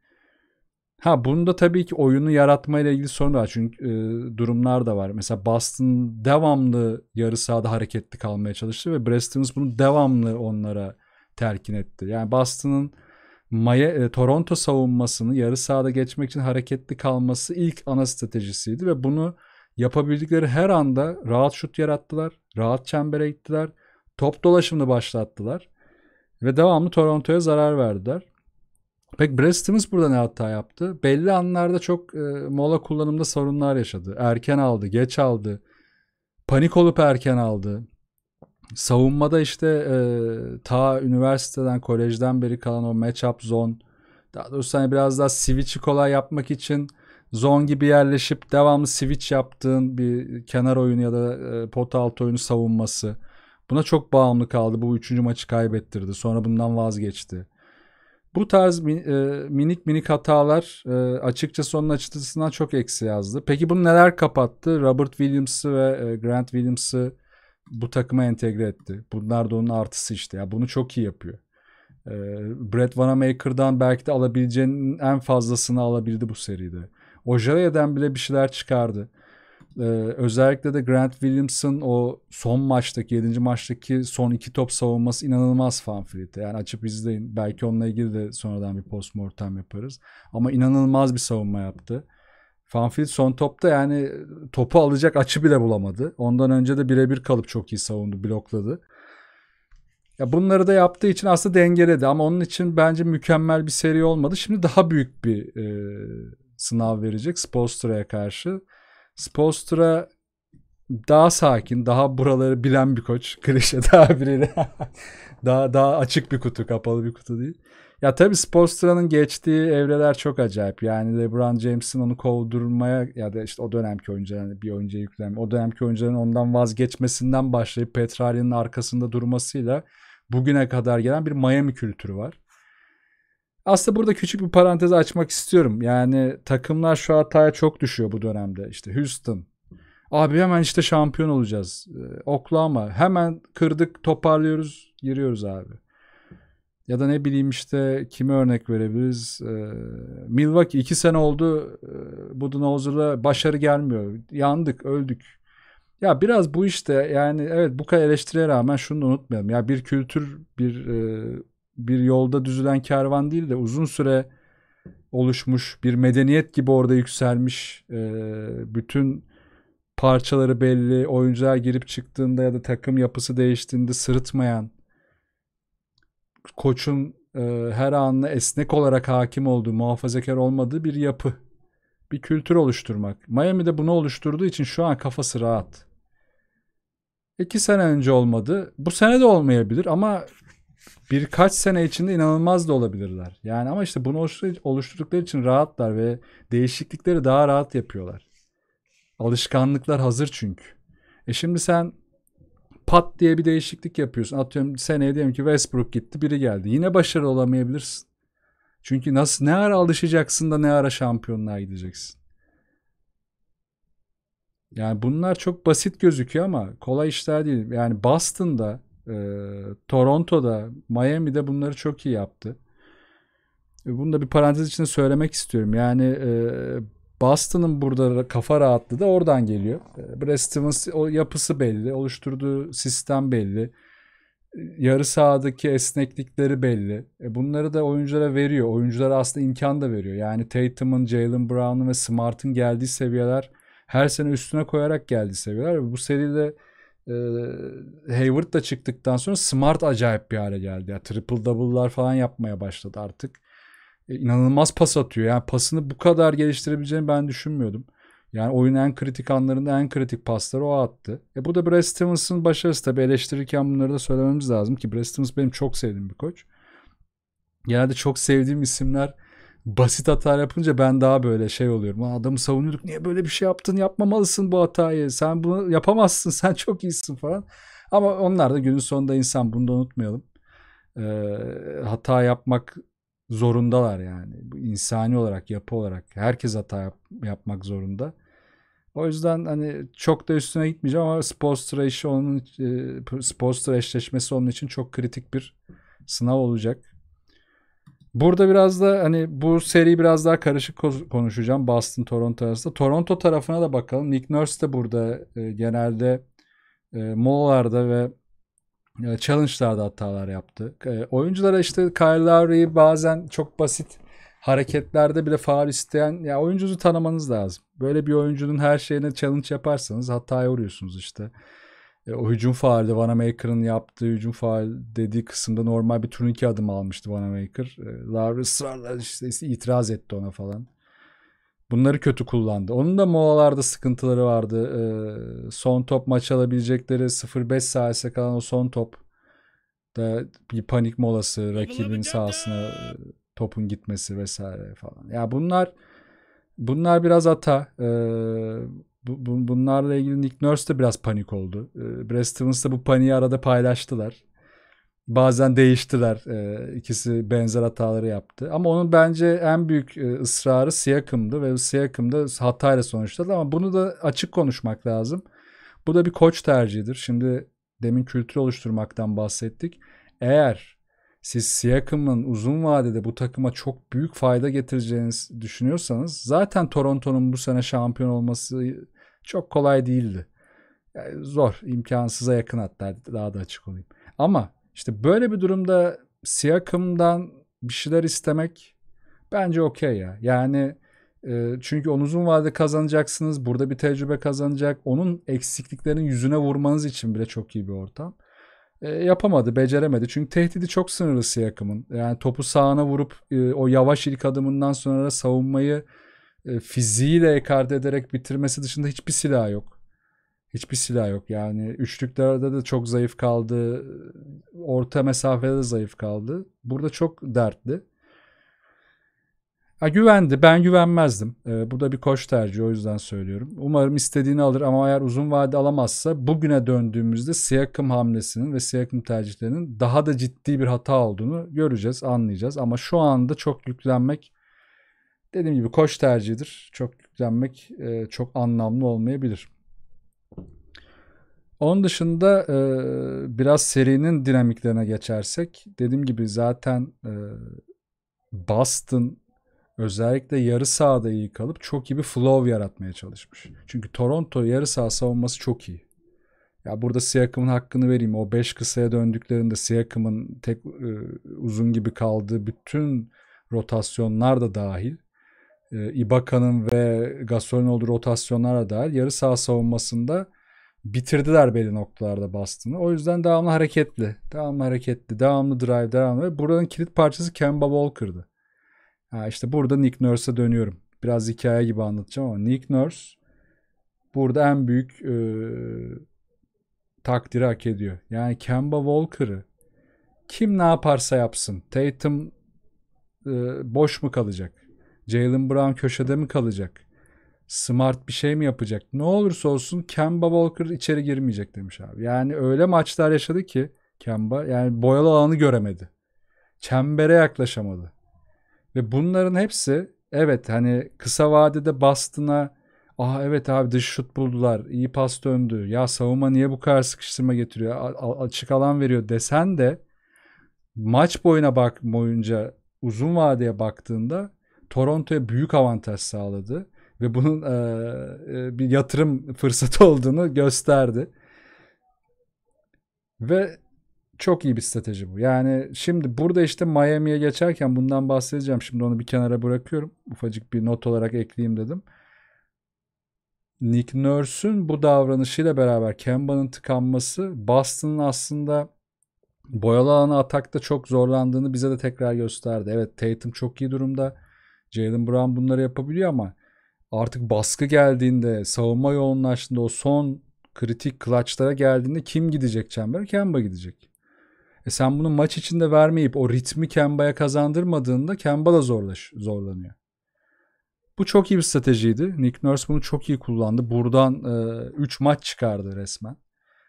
Ha bunda tabii ki oyunu yaratmayla ilgili sorun da var. Çünkü e, durumlar da var. Mesela Boston devamlı yarı sahada hareketli kalmaya çalıştı ve Brestons bunu devamlı onlara terkin etti. Yani Boston'ın Maya, e, Toronto savunmasını yarı sahada geçmek için hareketli kalması ilk ana stratejisiydi ve bunu yapabildikleri her anda rahat şut yarattılar, rahat çembere gittiler, top dolaşımını başlattılar ve devamlı Toronto'ya zarar verdiler. Peki Brestimiz burada ne hata yaptı? Belli anlarda çok e, mola kullanımda sorunlar yaşadı. Erken aldı, geç aldı. Panik olup erken aldı. Savunmada işte e, ta üniversiteden, kolejden beri kalan o matchup zone. Daha doğrusu hani biraz daha switch'i kolay yapmak için zone gibi yerleşip devamlı switch yaptığın bir kenar oyunu ya da e, pot altı oyunu savunması. Buna çok bağımlı kaldı. Bu üçüncü maçı kaybettirdi. Sonra bundan vazgeçti. Bu tarz e, minik minik hatalar e, açıkçası onun açısından çok eksi yazdı. Peki bunu neler kapattı? Robert Williams'ı ve e, Grant Williams'ı bu takıma entegre etti. Bunlar da onun artısı işte. Yani bunu çok iyi yapıyor. Brett Vanamaker'dan belki de alabileceğinin en fazlasını alabildi bu seride. Ojara'dan bile bir şeyler çıkardı. Ee, özellikle de Grant Williams'ın o son maçtaki 7. maçtaki son iki top savunması inanılmaz Fanfleet'e. Yani açıp izleyin. Belki onunla ilgili de sonradan bir postmortem yaparız. Ama inanılmaz bir savunma yaptı. Fanfield son topta yani topu alacak açı bile bulamadı. Ondan önce de birebir kalıp çok iyi savundu, blokladı. Ya bunları da yaptığı için aslında dengeledi ama onun için bence mükemmel bir seri olmadı. Şimdi daha büyük bir e, sınav verecek Spoelstra'ya karşı. Spolstra daha sakin, daha buraları bilen bir koç. [LAUGHS] Klişe tabiriyle. daha daha açık bir kutu, kapalı bir kutu değil. Ya tabii Spolstra'nın geçtiği evreler çok acayip. Yani LeBron James'in onu kovdurmaya ya da işte o dönemki oyuncuların bir oyuncuya yüklenme. O dönemki oyuncuların ondan vazgeçmesinden başlayıp Petrali'nin arkasında durmasıyla bugüne kadar gelen bir Miami kültürü var. Aslında burada küçük bir parantez açmak istiyorum. Yani takımlar şu hataya çok düşüyor bu dönemde. İşte Houston. Abi hemen işte şampiyon olacağız. Ee, Oklahoma. Hemen kırdık toparlıyoruz giriyoruz abi. Ya da ne bileyim işte kime örnek verebiliriz? Ee, Milwaukee iki sene oldu ee, Budenholzer'la başarı gelmiyor. Yandık, öldük. Ya biraz bu işte yani evet bu kadar eleştiriye rağmen şunu da unutmayalım. Ya bir kültür, bir e, bir yolda düzülen kervan değil de uzun süre oluşmuş bir medeniyet gibi orada yükselmiş e, bütün parçaları belli oyuncular girip çıktığında ya da takım yapısı değiştiğinde sırıtmayan koçun e, her anla esnek olarak hakim olduğu muhafazakar olmadığı bir yapı bir kültür oluşturmak. Miami'de bunu oluşturduğu için şu an kafası rahat. İki sene önce olmadı. Bu sene de olmayabilir ama birkaç sene içinde inanılmaz da olabilirler. Yani ama işte bunu oluşturdukları için rahatlar ve değişiklikleri daha rahat yapıyorlar. Alışkanlıklar hazır çünkü. E şimdi sen pat diye bir değişiklik yapıyorsun. Atıyorum seneye diyelim ki Westbrook gitti biri geldi. Yine başarılı olamayabilirsin. Çünkü nasıl ne ara alışacaksın da ne ara şampiyonluğa gideceksin. Yani bunlar çok basit gözüküyor ama kolay işler değil. Yani Boston'da e, Toronto'da, Miami'de bunları çok iyi yaptı. E, bunu da bir parantez içinde söylemek istiyorum. Yani e, Boston'ın burada kafa rahatlığı da oradan geliyor. E, Brad Stevens o yapısı belli, oluşturduğu sistem belli. E, yarı sahadaki esneklikleri belli. E bunları da oyunculara veriyor. Oyunculara aslında imkan da veriyor. Yani Tatum'un, Jalen Brown'un ve Smart'ın geldiği seviyeler her sene üstüne koyarak geldiği seviyeler. Bu seride e, Hayward da çıktıktan sonra Smart acayip bir hale geldi. Ya triple double'lar falan yapmaya başladı artık. E, inanılmaz pas atıyor. Yani pasını bu kadar geliştirebileceğini ben düşünmüyordum. Yani oyunun en kritik anlarında en kritik pasları o attı. E bu da Brad Stevens'ın başarısı tabii eleştirirken bunları da söylememiz lazım ki Brad Stevens benim çok sevdiğim bir koç. Genelde çok sevdiğim isimler basit hata yapınca ben daha böyle şey oluyorum. Adamı savunuyorduk. Niye böyle bir şey yaptın? Yapmamalısın bu hatayı. Sen bunu yapamazsın. [LAUGHS] Sen çok iyisin falan. Ama onlar da günün sonunda insan. Bunu da unutmayalım. E, hata yapmak zorundalar yani. insani olarak, yapı olarak herkes hata yap- yapmak zorunda. O yüzden hani çok da üstüne gitmeyeceğim ama Spolstra işi onun e, Spolstra eşleşmesi onun için çok kritik bir sınav olacak. Burada biraz da hani bu seri biraz daha karışık konuşacağım Boston Toronto arasında. Toronto tarafına da bakalım. Nick Nurse de burada e, genelde e, molalarda ve e, challenge'larda hatalar yaptı. E, oyunculara işte Kyle Lowry'i bazen çok basit hareketlerde bile faal isteyen ya oyuncunuzu tanımanız lazım. Böyle bir oyuncunun her şeyine challenge yaparsanız hataya uğruyorsunuz işte. E, o hücum faalde Vanamaker'ın yaptığı hücum faal dediği kısımda normal bir turnike adım almıştı Vanamaker. E, Lowry ısrarla işte itiraz etti ona falan. Bunları kötü kullandı. Onun da molalarda sıkıntıları vardı. E, son top maç alabilecekleri 0-5 sahası kalan o son top da bir panik molası rakibin sahasına topun gitmesi vesaire falan. Ya bunlar bunlar biraz hata. Ee, bu, bu, bunlarla ilgili Nick Nurse de biraz panik oldu. E, Brad Stevens da bu paniği arada paylaştılar. Bazen değiştiler. E, ikisi benzer hataları yaptı. Ama onun bence en büyük e, ısrarı Siakam'dı ve Siakam da hatayla sonuçladı ama bunu da açık konuşmak lazım. Bu da bir koç tercihidir. Şimdi demin kültür oluşturmaktan bahsettik. Eğer siz Siakam'ın uzun vadede bu takıma çok büyük fayda getireceğiniz düşünüyorsanız zaten Toronto'nun bu sene şampiyon olması çok kolay değildi. Yani zor, imkansıza yakın hatta daha da açık olayım. Ama işte böyle bir durumda Siakam'dan bir şeyler istemek bence okey ya. Yani e, çünkü onu uzun vadede kazanacaksınız. Burada bir tecrübe kazanacak. Onun eksikliklerinin yüzüne vurmanız için bile çok iyi bir ortam. E, yapamadı, beceremedi. Çünkü tehdidi çok sınırlı Siakam'ın. Yani topu sağına vurup e, o yavaş ilk adımından sonra savunmayı e, fiziğiyle ekarte ederek bitirmesi dışında hiçbir silah yok. Hiçbir silah yok. Yani üçlüklerde de çok zayıf kaldı. Orta mesafede de zayıf kaldı. Burada çok dertli. Ha, güvendi. Ben güvenmezdim. Ee, bu da bir koş tercihi o yüzden söylüyorum. Umarım istediğini alır ama eğer uzun vade alamazsa bugüne döndüğümüzde Siakam hamlesinin ve Siakam tercihlerinin daha da ciddi bir hata olduğunu göreceğiz, anlayacağız. Ama şu anda çok yüklenmek Dediğim gibi koş tercihidir. Çok yüklenmek e, çok anlamlı olmayabilir. Onun dışında e, biraz serinin dinamiklerine geçersek dediğim gibi zaten e, Boston özellikle yarı sahada iyi kalıp çok iyi bir flow yaratmaya çalışmış. Çünkü Toronto yarı saha savunması çok iyi. Ya burada Siakam'ın hakkını vereyim. O 5 kısaya döndüklerinde Siakam'ın tek e, uzun gibi kaldığı bütün rotasyonlar da dahil e, Ibaka'nın ve Gasol'ün olduğu rotasyonlara dair yarı sağ savunmasında bitirdiler belli noktalarda bastığını. O yüzden devamlı hareketli. Devamlı hareketli. Devamlı drive. Devamlı. Ve buranın kilit parçası Kemba Walker'dı. Ha işte burada Nick Nurse'a dönüyorum. Biraz hikaye gibi anlatacağım ama Nick Nurse burada en büyük e, takdiri hak ediyor. Yani Kemba Walker'ı kim ne yaparsa yapsın Tatum e, boş mu kalacak? Jalen Brown köşede mi kalacak? Smart bir şey mi yapacak? Ne olursa olsun Kemba Walker içeri girmeyecek demiş abi. Yani öyle maçlar yaşadı ki Kemba yani boyalı alanı göremedi. Çembere yaklaşamadı. Ve bunların hepsi evet hani kısa vadede bastına ah evet abi dış şut buldular, iyi pas döndü, ya savunma niye bu kadar sıkıştırma getiriyor, A- açık alan veriyor desen de maç boyuna bak boyunca uzun vadeye baktığında Toronto'ya büyük avantaj sağladı ve bunun e, bir yatırım fırsatı olduğunu gösterdi. Ve çok iyi bir strateji bu. Yani şimdi burada işte Miami'ye geçerken bundan bahsedeceğim. Şimdi onu bir kenara bırakıyorum. Ufacık bir not olarak ekleyeyim dedim. Nick Nurse'ün bu davranışıyla beraber Kemba'nın tıkanması Boston'ın aslında boyalı alanı atakta çok zorlandığını bize de tekrar gösterdi. Evet Tatum çok iyi durumda. Jalen Brown bunları yapabiliyor ama artık baskı geldiğinde, savunma yoğunlaştığında o son kritik clutch'lara geldiğinde kim gidecek çember? Kemba gidecek. E sen bunu maç içinde vermeyip o ritmi Kemba'ya kazandırmadığında Kemba da zorlaş, zorlanıyor. Bu çok iyi bir stratejiydi. Nick Nurse bunu çok iyi kullandı. Buradan 3 e, üç maç çıkardı resmen.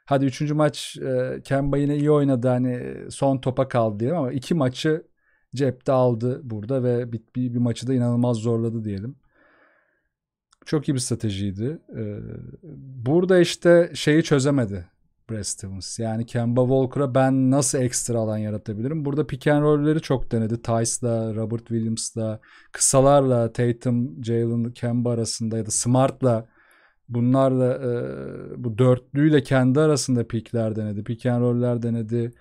Hadi 3. maç e, Kemba yine iyi oynadı hani son topa kaldı diye ama iki maçı cepte aldı burada ve bir, bir, bir maçı da inanılmaz zorladı diyelim. Çok iyi bir stratejiydi. Ee, burada işte şeyi çözemedi Brad Stevens. Yani Kemba Walker'a ben nasıl ekstra alan yaratabilirim? Burada pick and roll'leri çok denedi. Tice'la, Robert Williams'la, kısalarla Tatum, Jalen, Kemba arasında ya da Smart'la bunlarla e, bu dörtlüyle kendi arasında pickler denedi. Pick and roll'ler denedi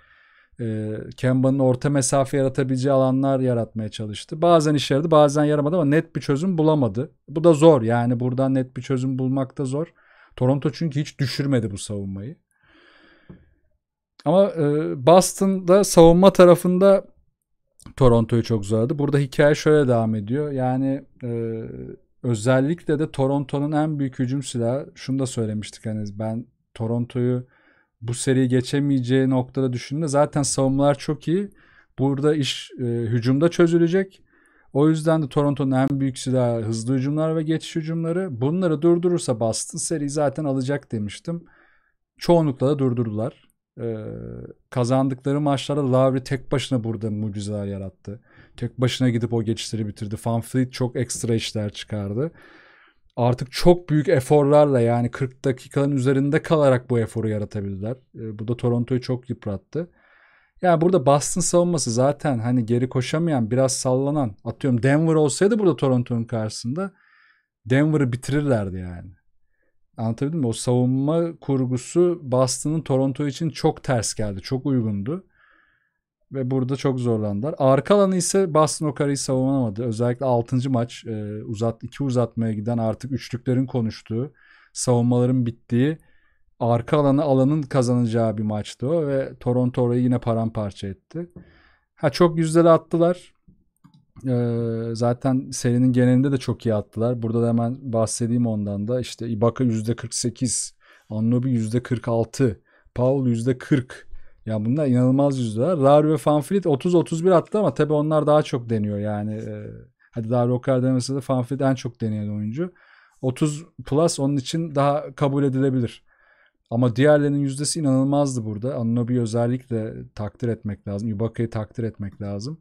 e, Kemba'nın orta mesafe yaratabileceği alanlar yaratmaya çalıştı. Bazen işe yaradı bazen yaramadı ama net bir çözüm bulamadı. Bu da zor yani buradan net bir çözüm bulmak da zor. Toronto çünkü hiç düşürmedi bu savunmayı. Ama e, Boston'da savunma tarafında Toronto'yu çok zorladı. Burada hikaye şöyle devam ediyor. Yani e, özellikle de Toronto'nun en büyük hücum silahı şunu da söylemiştik hani ben Toronto'yu bu seriyi geçemeyeceği noktada düşündüğünde zaten savunmalar çok iyi. Burada iş e, hücumda çözülecek. O yüzden de Toronto'nun en büyük silahı hızlı hücumlar ve geçiş hücumları. Bunları durdurursa Boston seri zaten alacak demiştim. Çoğunlukla da durdurdular. Ee, kazandıkları maçlarda Lowry tek başına burada mucizeler yarattı. Tek başına gidip o geçişleri bitirdi. Van çok ekstra işler çıkardı artık çok büyük eforlarla yani 40 dakikanın üzerinde kalarak bu eforu yaratabildiler. E, ee, bu da Toronto'yu çok yıprattı. Yani burada Boston savunması zaten hani geri koşamayan, biraz sallanan. Atıyorum Denver olsaydı burada Toronto'nun karşısında Denver'ı bitirirlerdi yani. Anlatabildim mi? O savunma kurgusu Boston'ın Toronto için çok ters geldi. Çok uygundu ve burada çok zorlandılar. Arka alanı ise Boston Okara'yı savunamadı. Özellikle 6. maç e, uzat iki uzatmaya giden artık üçlüklerin konuştuğu, savunmaların bittiği arka alanı alanın kazanacağı bir maçtı o ve Toronto orayı yine paramparça etti. Ha çok yüzdeli attılar. Ee, zaten serinin genelinde de çok iyi attılar. Burada da hemen bahsedeyim ondan da. İşte Ibaka %48, Anunoby %46, Paul %40, ya bunlar inanılmaz yüzdeler. Rar ve Fanfleet 30-31 attı ama tabi onlar daha çok deniyor yani. E, hadi Rar o kadar denemese de Fanfleet en çok deneyen oyuncu. 30 plus onun için daha kabul edilebilir. Ama diğerlerinin yüzdesi inanılmazdı burada. Anunobi'yi özellikle takdir etmek lazım. Ibaka'yı takdir etmek lazım.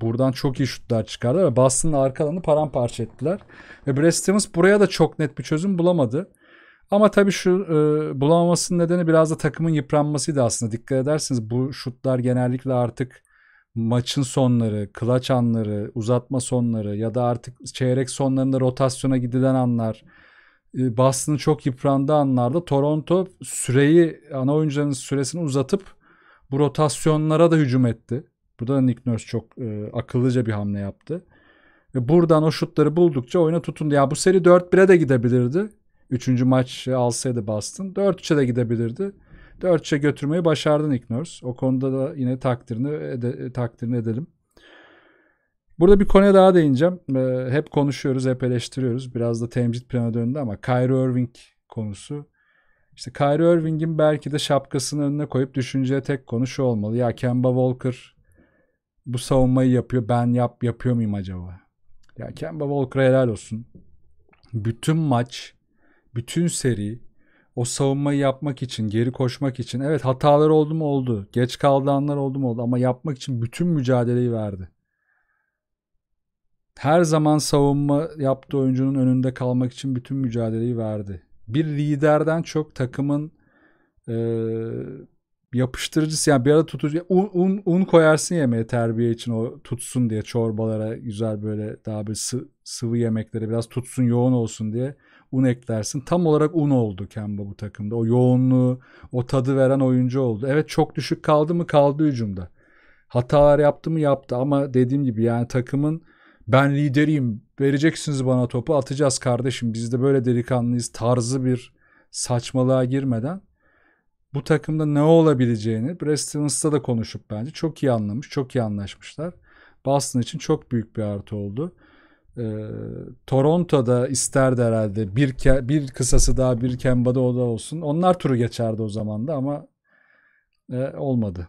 Buradan çok iyi şutlar çıkardı ve Boston'ın arkalarını paramparça ettiler. Ve Brad buraya da çok net bir çözüm bulamadı. Ama tabii şu e, bulamamasının nedeni biraz da takımın yıpranmasıydı aslında. Dikkat ederseniz bu şutlar genellikle artık maçın sonları, klaç anları, uzatma sonları ya da artık çeyrek sonlarında rotasyona gidilen anlar, e, Boston'ın çok yıprandığı anlarda Toronto süreyi, ana oyuncuların süresini uzatıp bu rotasyonlara da hücum etti. Burada da Nick Nurse çok e, akıllıca bir hamle yaptı. Ve buradan o şutları buldukça oyuna tutundu. Ya bu seri 4-1'e de gidebilirdi. Üçüncü maç alsaydı Boston. 4-3'e de gidebilirdi. 4-3'e götürmeyi başardın ilk O konuda da yine takdirini, ede, takdirini edelim. Burada bir konuya daha değineceğim. Ee, hep konuşuyoruz, hep eleştiriyoruz. Biraz da temcit plana döndü ama Kyrie Irving konusu. İşte Kyrie Irving'in belki de şapkasını önüne koyup düşünceye tek konu şu olmalı. Ya Kemba Walker bu savunmayı yapıyor. Ben yap yapıyor muyum acaba? Ya Kemba Walker'a helal olsun. Bütün maç bütün seri o savunmayı yapmak için, geri koşmak için evet hataları oldu mu oldu, geç kaldı anlar oldu mu oldu ama yapmak için bütün mücadeleyi verdi. Her zaman savunma yaptığı oyuncunun önünde kalmak için bütün mücadeleyi verdi. Bir liderden çok takımın e, yapıştırıcısı yani bir arada tutucu un, un, un koyarsın yemeğe terbiye için o tutsun diye çorbalara güzel böyle daha bir sı, sıvı yemeklere biraz tutsun yoğun olsun diye un eklersin. Tam olarak un oldu Kemba bu takımda. O yoğunluğu, o tadı veren oyuncu oldu. Evet çok düşük kaldı mı? Kaldı hücumda. Hatalar yaptı mı? Yaptı ama dediğim gibi yani takımın ben lideriyim. Vereceksiniz bana topu atacağız kardeşim. Biz de böyle delikanlıyız tarzı bir saçmalığa girmeden bu takımda ne olabileceğini Brad da konuşup bence çok iyi anlamış, çok iyi anlaşmışlar. Boston için çok büyük bir artı oldu e, Toronto'da isterdi herhalde bir ke, bir kısası daha bir Kemba'da o da olsun. Onlar turu geçerdi o zaman da ama e, olmadı.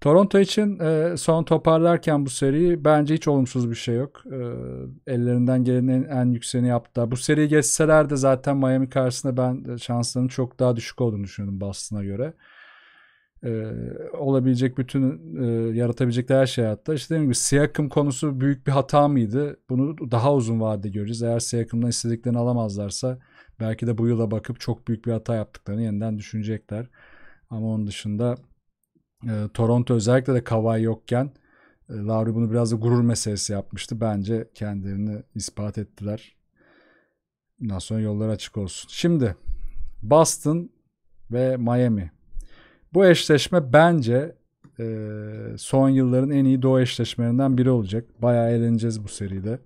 Toronto için e, son toparlarken bu seriyi bence hiç olumsuz bir şey yok. E, ellerinden gelen en, en yükseğini yaptı. Bu seriyi geçseler de zaten Miami karşısında ben e, şanslarının çok daha düşük olduğunu düşünüyorum Boston'a göre e, olabilecek bütün e, yaratabilecek her şey hayatta. İşte dediğim gibi Siakam konusu büyük bir hata mıydı? Bunu daha uzun vadede göreceğiz. Eğer Siakam'dan istediklerini alamazlarsa belki de bu yıla bakıp çok büyük bir hata yaptıklarını yeniden düşünecekler. Ama onun dışında e, Toronto özellikle de Kawhi yokken e, Lowry bunu biraz da gurur meselesi yapmıştı. Bence kendilerini ispat ettiler. Bundan sonra yolları açık olsun. Şimdi Boston ve Miami. Bu eşleşme bence e, son yılların en iyi doğu eşleşmelerinden biri olacak. Bayağı eğleneceğiz bu seride.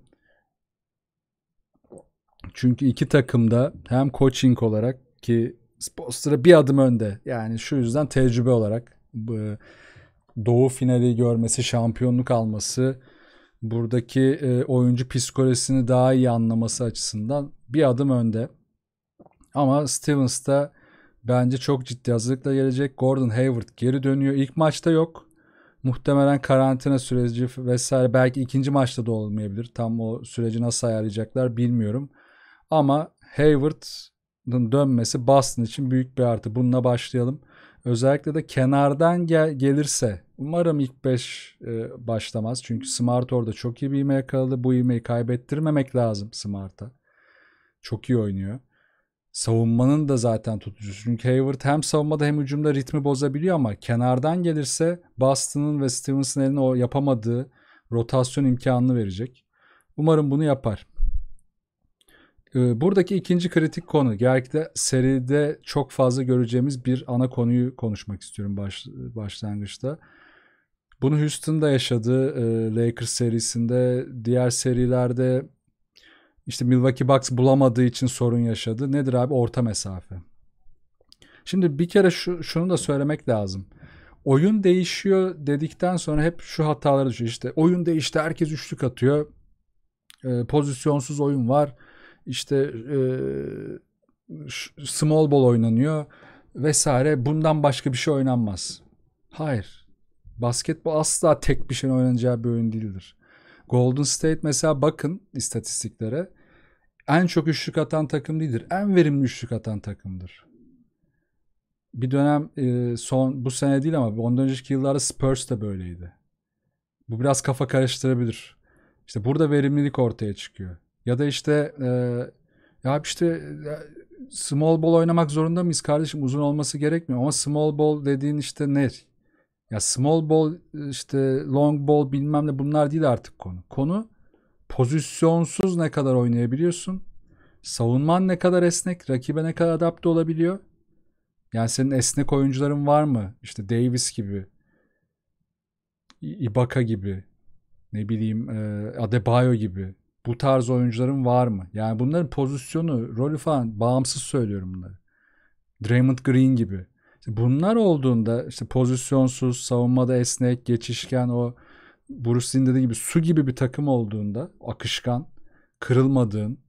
Çünkü iki takım da hem coaching olarak ki Spolster'a bir adım önde. Yani şu yüzden tecrübe olarak e, doğu finali görmesi, şampiyonluk alması, buradaki e, oyuncu psikolojisini daha iyi anlaması açısından bir adım önde. Ama Stevens da Bence çok ciddi hazırlıkla gelecek. Gordon Hayward geri dönüyor. İlk maçta yok. Muhtemelen karantina süreci vesaire belki ikinci maçta da olmayabilir. Tam o süreci nasıl ayarlayacaklar bilmiyorum. Ama Hayward'ın dönmesi Boston için büyük bir artı. Bununla başlayalım. Özellikle de kenardan gel gelirse umarım ilk 5 e, başlamaz. Çünkü Smart orada çok iyi bir ivme yakaladı. Bu ivmeyi kaybettirmemek lazım Smart'a. Çok iyi oynuyor savunmanın da zaten tutucusu. Çünkü Hayward hem savunmada hem hücumda ritmi bozabiliyor ama kenardan gelirse Boston'ın ve Stevens'ın eline o yapamadığı rotasyon imkanını verecek. Umarım bunu yapar. Ee, buradaki ikinci kritik konu, gerçi de seride çok fazla göreceğimiz bir ana konuyu konuşmak istiyorum baş, başlangıçta. Bunu Houston'da yaşadı e, Lakers serisinde, diğer serilerde işte Milwaukee Bucks bulamadığı için sorun yaşadı. Nedir abi? Orta mesafe. Şimdi bir kere şu, şunu da söylemek lazım. Oyun değişiyor dedikten sonra hep şu hataları düşüyor. İşte oyun değişti herkes üçlük atıyor. E, pozisyonsuz oyun var. İşte e, small ball oynanıyor vesaire. Bundan başka bir şey oynanmaz. Hayır. Basketbol asla tek bir şeyin oynanacağı bir oyun değildir. Golden State mesela bakın istatistiklere en çok üçlük atan takım değildir. En verimli üçlük atan takımdır. Bir dönem e, son bu sene değil ama ondan önceki yıllarda Spurs da böyleydi. Bu biraz kafa karıştırabilir. İşte burada verimlilik ortaya çıkıyor. Ya da işte e, ya işte e, small ball oynamak zorunda mıyız kardeşim? Uzun olması gerekmiyor. Ama small ball dediğin işte ne? Ya small ball işte long ball bilmem ne bunlar değil artık konu. Konu Pozisyonsuz ne kadar oynayabiliyorsun? Savunman ne kadar esnek? Rakibe ne kadar adapte olabiliyor? Yani senin esnek oyuncuların var mı? İşte Davis gibi. Ibaka gibi. Ne bileyim e, Adebayo gibi. Bu tarz oyuncuların var mı? Yani bunların pozisyonu, rolü falan bağımsız söylüyorum bunları. Draymond Green gibi. Bunlar olduğunda işte pozisyonsuz, savunmada esnek, geçişken o Bruce'in dediği gibi su gibi bir takım olduğunda akışkan, kırılmadığın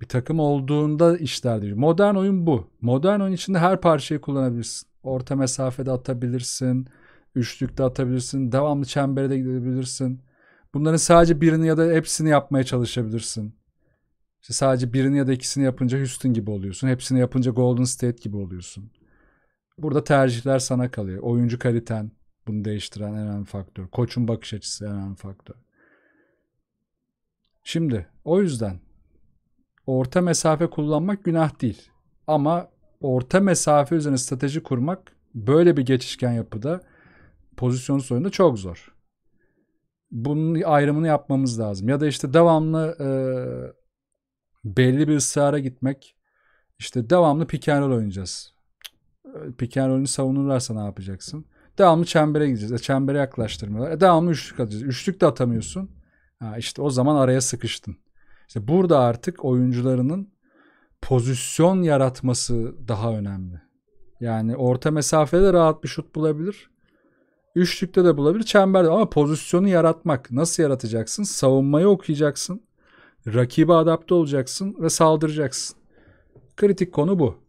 bir takım olduğunda işler değil. Modern oyun bu. Modern oyun içinde her parçayı kullanabilirsin. Orta mesafede atabilirsin, üçlükte atabilirsin, devamlı çembere de gidebilirsin. Bunların sadece birini ya da hepsini yapmaya çalışabilirsin. İşte sadece birini ya da ikisini yapınca Houston gibi oluyorsun. Hepsini yapınca Golden State gibi oluyorsun. Burada tercihler sana kalıyor. Oyuncu kaliten, bunu değiştiren en önemli faktör. Koçun bakış açısı en önemli faktör. Şimdi o yüzden orta mesafe kullanmak günah değil. Ama orta mesafe üzerine strateji kurmak böyle bir geçişken yapıda pozisyon sonunda çok zor. Bunun ayrımını yapmamız lazım. Ya da işte devamlı e, belli bir ısrara gitmek. İşte devamlı pick and roll oynayacağız. E, pick savunurlarsa ne yapacaksın? Devamlı çembere gideceğiz. E, çembere yaklaştırmıyorlar. E, devamlı üçlük atacağız. Üçlük de atamıyorsun. Ha, işte o zaman araya sıkıştın. İşte burada artık oyuncularının pozisyon yaratması daha önemli. Yani orta mesafede rahat bir şut bulabilir. Üçlükte de bulabilir, çemberde ama pozisyonu yaratmak. Nasıl yaratacaksın? Savunmayı okuyacaksın. Rakibe adapte olacaksın ve saldıracaksın. Kritik konu bu.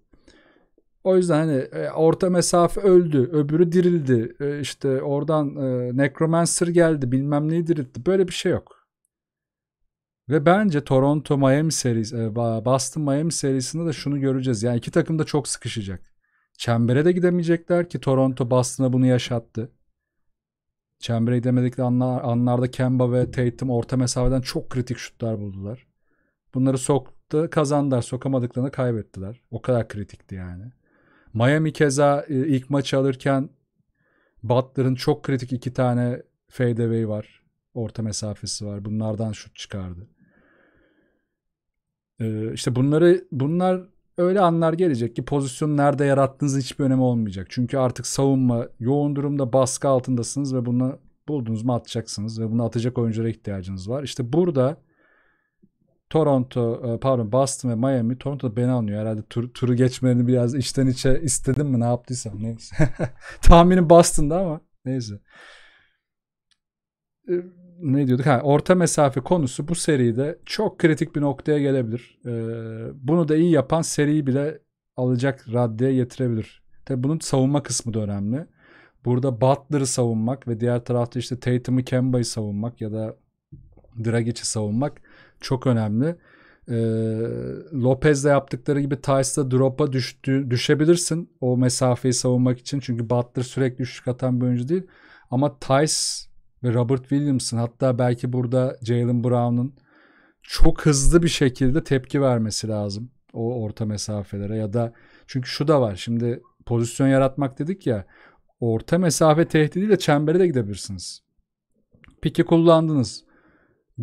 O yüzden hani e, orta mesafe öldü, öbürü dirildi. E, işte oradan e, Necromancer geldi, bilmem neyi diriltti. Böyle bir şey yok. Ve bence Toronto Miami serisi, e, Boston Miami serisinde de şunu göreceğiz. Yani iki takım da çok sıkışacak. Çembere de gidemeyecekler ki Toronto Boston'a bunu yaşattı. Çembere gidemedikleri anlar, anlarda Kemba ve Tatum orta mesafeden çok kritik şutlar buldular. Bunları soktu, kazandılar. Sokamadıklarını kaybettiler. O kadar kritikti yani. Miami keza e, ilk maçı alırken Butler'ın çok kritik iki tane fadeaway var. Orta mesafesi var. Bunlardan şut çıkardı. E, işte bunları bunlar öyle anlar gelecek ki pozisyon nerede yarattığınızın hiçbir önemi olmayacak. Çünkü artık savunma yoğun durumda baskı altındasınız ve bunu buldunuz mu atacaksınız ve bunu atacak oyunculara ihtiyacınız var. İşte burada Toronto e, pardon Boston ve Miami Toronto beni anlıyor herhalde tur, turu geçmelerini biraz içten içe istedim mi ne yaptıysam neyse. [LAUGHS] Tahminim Boston'da ama neyse. E, ne diyorduk? Ha, orta mesafe konusu bu seride çok kritik bir noktaya gelebilir. E, bunu da iyi yapan seriyi bile alacak raddeye getirebilir. Tabi bunun savunma kısmı da önemli. Burada Butler'ı savunmak ve diğer tarafta işte Tatum'u Kemba'yı savunmak ya da Dragic'i savunmak çok önemli. E, Lopez'le yaptıkları gibi Tice'da drop'a düştü, düşebilirsin o mesafeyi savunmak için. Çünkü Butler sürekli düşük atan bir oyuncu değil. Ama Tice ve Robert Williams'ın hatta belki burada Jalen Brown'un çok hızlı bir şekilde tepki vermesi lazım o orta mesafelere ya da çünkü şu da var şimdi pozisyon yaratmak dedik ya orta mesafe tehdidiyle çembere de gidebilirsiniz. Peki kullandınız.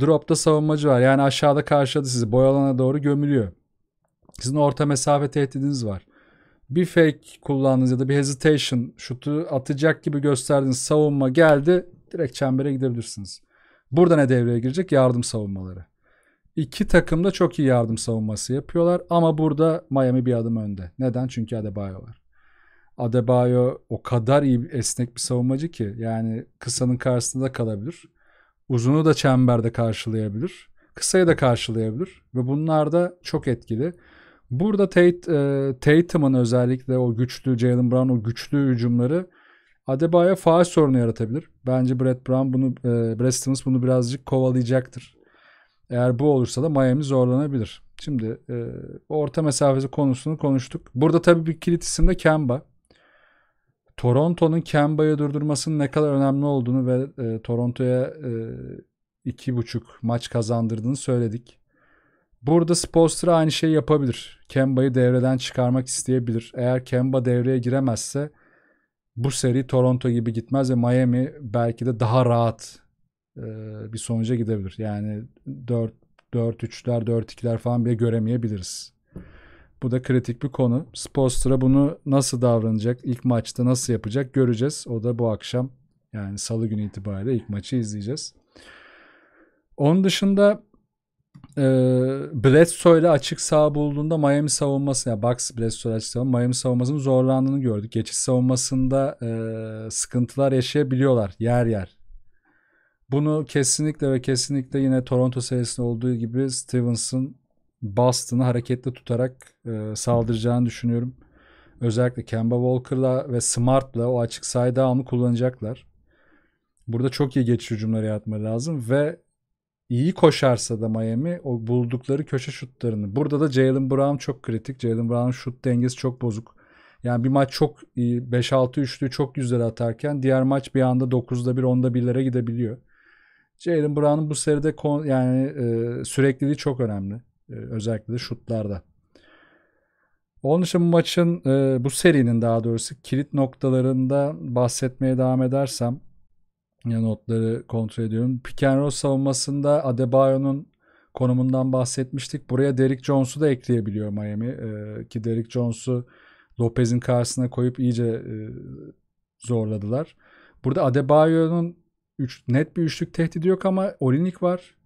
Drop'ta savunmacı var. Yani aşağıda karşıladı sizi. boyalana doğru gömülüyor. Sizin orta mesafe tehdidiniz var. Bir fake kullandınız ya da bir hesitation şutu atacak gibi gösterdiğiniz savunma geldi. Direkt çembere gidebilirsiniz. Burada ne devreye girecek? Yardım savunmaları. İki takım da çok iyi yardım savunması yapıyorlar ama burada Miami bir adım önde. Neden? Çünkü Adebayo var. Adebayo o kadar iyi esnek bir savunmacı ki yani kısanın karşısında kalabilir. Uzunu da çemberde karşılayabilir. Kısayı da karşılayabilir. Ve bunlar da çok etkili. Burada Tate, e, Tatum'un özellikle o güçlü Jalen Brown o güçlü hücumları Adebayo faal sorunu yaratabilir. Bence Brett Brown bunu e, Brad Stevens bunu birazcık kovalayacaktır. Eğer bu olursa da Miami zorlanabilir. Şimdi e, orta mesafesi konusunu konuştuk. Burada tabii bir kilit isim de Kemba. Toronto'nun Kemba'yı durdurmasının ne kadar önemli olduğunu ve e, Toronto'ya e, iki buçuk maç kazandırdığını söyledik. Burada Spolstra aynı şeyi yapabilir. Kemba'yı devreden çıkarmak isteyebilir. Eğer Kemba devreye giremezse bu seri Toronto gibi gitmez ve Miami belki de daha rahat e, bir sonuca gidebilir. Yani 4 4-3'ler, 4-2'ler falan bile göremeyebiliriz. Bu da kritik bir konu. Spolstra bunu nasıl davranacak, ilk maçta nasıl yapacak göreceğiz. O da bu akşam yani salı günü itibariyle ilk maçı izleyeceğiz. Onun dışında e, Bledsoe ile açık sağ bulduğunda Miami savunması ya yani Bucks Bledsoe açık savunma Miami savunmasının zorlandığını gördük. Geçiş savunmasında e, sıkıntılar yaşayabiliyorlar yer yer. Bunu kesinlikle ve kesinlikle yine Toronto serisinde olduğu gibi Stevenson Boston'ı hareketli tutarak e, saldıracağını düşünüyorum. Özellikle Kemba Walker'la ve Smart'la o açık sayıda devamlı kullanacaklar. Burada çok iyi geçiş hücumları yapma lazım ve iyi koşarsa da Miami o buldukları köşe şutlarını. Burada da Jalen Brown çok kritik. Jalen Brown'un şut dengesi çok bozuk. Yani bir maç çok 5-6 üçlüyü çok güzel atarken diğer maç bir anda 9'da 1 10'da 1'lere gidebiliyor. Jalen Brown'un bu seride kon, yani e, sürekliliği çok önemli. Ee, özellikle de şutlarda. Onun için bu maçın, e, bu serinin daha doğrusu kilit noktalarında bahsetmeye devam edersem ya notları kontrol ediyorum. Pick and roll savunmasında Adebayo'nun konumundan bahsetmiştik. Buraya Derek Jones'u da ekleyebiliyor Miami. E, ki Derek Jones'u Lopez'in karşısına koyup iyice e, zorladılar. Burada Adebayo'nun net bir üçlük tehdidi yok ama Olinik var.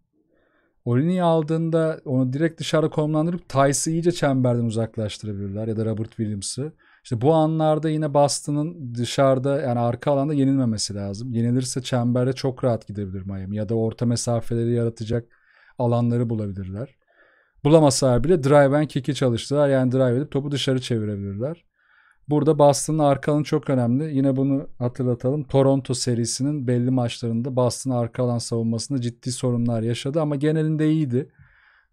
Orini'yi aldığında onu direkt dışarı konumlandırıp Tice'ı iyice çemberden uzaklaştırabilirler ya da Robert Williams'ı. İşte bu anlarda yine Boston'ın dışarıda yani arka alanda yenilmemesi lazım. Yenilirse çembere çok rahat gidebilir Miami ya da orta mesafeleri yaratacak alanları bulabilirler. Bulamasalar bile drive and kick'i çalıştılar. Yani drive edip topu dışarı çevirebilirler. Burada Boston'ın arka alanı çok önemli. Yine bunu hatırlatalım. Toronto serisinin belli maçlarında Boston arka alan savunmasında ciddi sorunlar yaşadı ama genelinde iyiydi.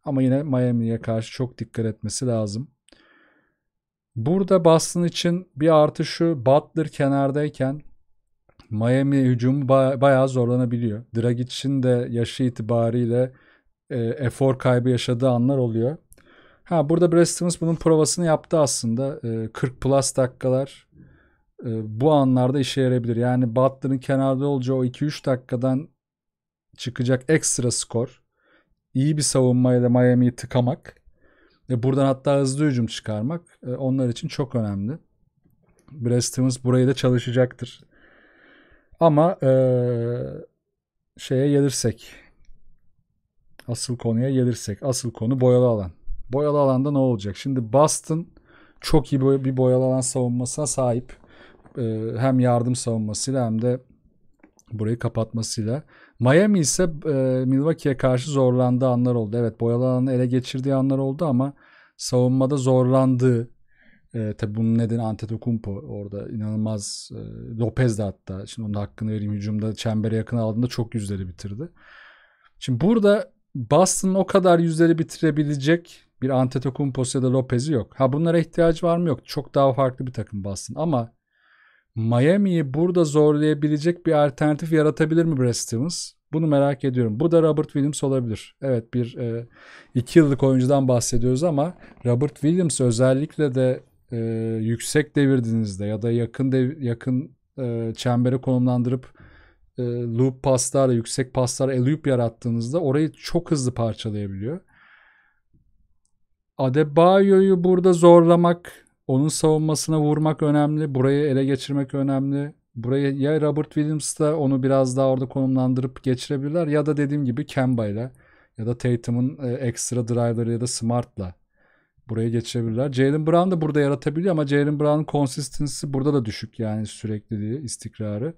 Ama yine Miami'ye karşı çok dikkat etmesi lazım. Burada Boston için bir artı şu Butler kenardayken Miami hücumu bayağı zorlanabiliyor. Dragic için de yaşı itibariyle e, efor kaybı yaşadığı anlar oluyor. Ha burada Brestimiz bunun provasını yaptı aslında. E, ee, 40 plus dakikalar e, bu anlarda işe yarayabilir. Yani Butler'ın kenarda olacağı o 2-3 dakikadan çıkacak ekstra skor. iyi bir savunmayla Miami'yi tıkamak ve buradan hatta hızlı hücum çıkarmak e, onlar için çok önemli. Brestimiz burayı da çalışacaktır. Ama e, şeye gelirsek asıl konuya gelirsek asıl konu boyalı alan boyalı alanda ne olacak? Şimdi Boston çok iyi bir boyalı alan savunmasına sahip. Ee, hem yardım savunmasıyla hem de burayı kapatmasıyla. Miami ise e, Milwaukee'ye karşı zorlandığı anlar oldu. Evet boyalı alanı ele geçirdiği anlar oldu ama savunmada zorlandığı e, tabi bunun nedeni Antetokounmpo orada inanılmaz e, Lopez de hatta şimdi onun hakkını vereyim hücumda çembere yakın aldığında çok yüzleri bitirdi. Şimdi burada Boston o kadar yüzleri bitirebilecek bir Antetokounmpo'su ya da Lopez'i yok. Ha bunlara ihtiyacı var mı? Yok. Çok daha farklı bir takım bassın ama Miami'yi burada zorlayabilecek bir alternatif yaratabilir mi Brad Stevens? Bunu merak ediyorum. Bu da Robert Williams olabilir. Evet bir e, iki yıllık oyuncudan bahsediyoruz ama Robert Williams özellikle de e, yüksek devirdiğinizde ya da yakın dev, yakın e, çembere konumlandırıp e, loop paslarla yüksek paslar eloop yarattığınızda orayı çok hızlı parçalayabiliyor. Adebayo'yu burada zorlamak, onun savunmasına vurmak önemli. Burayı ele geçirmek önemli. Burayı ya Robert Williams'la onu biraz daha orada konumlandırıp geçirebilirler ya da dediğim gibi Kemba ile ya da Tatum'un e, ekstra drive'ları ya da Smart'la buraya geçirebilirler. Jalen Brown da burada yaratabiliyor ama Jalen Brown'un konsistensi burada da düşük yani sürekliliği, istikrarı.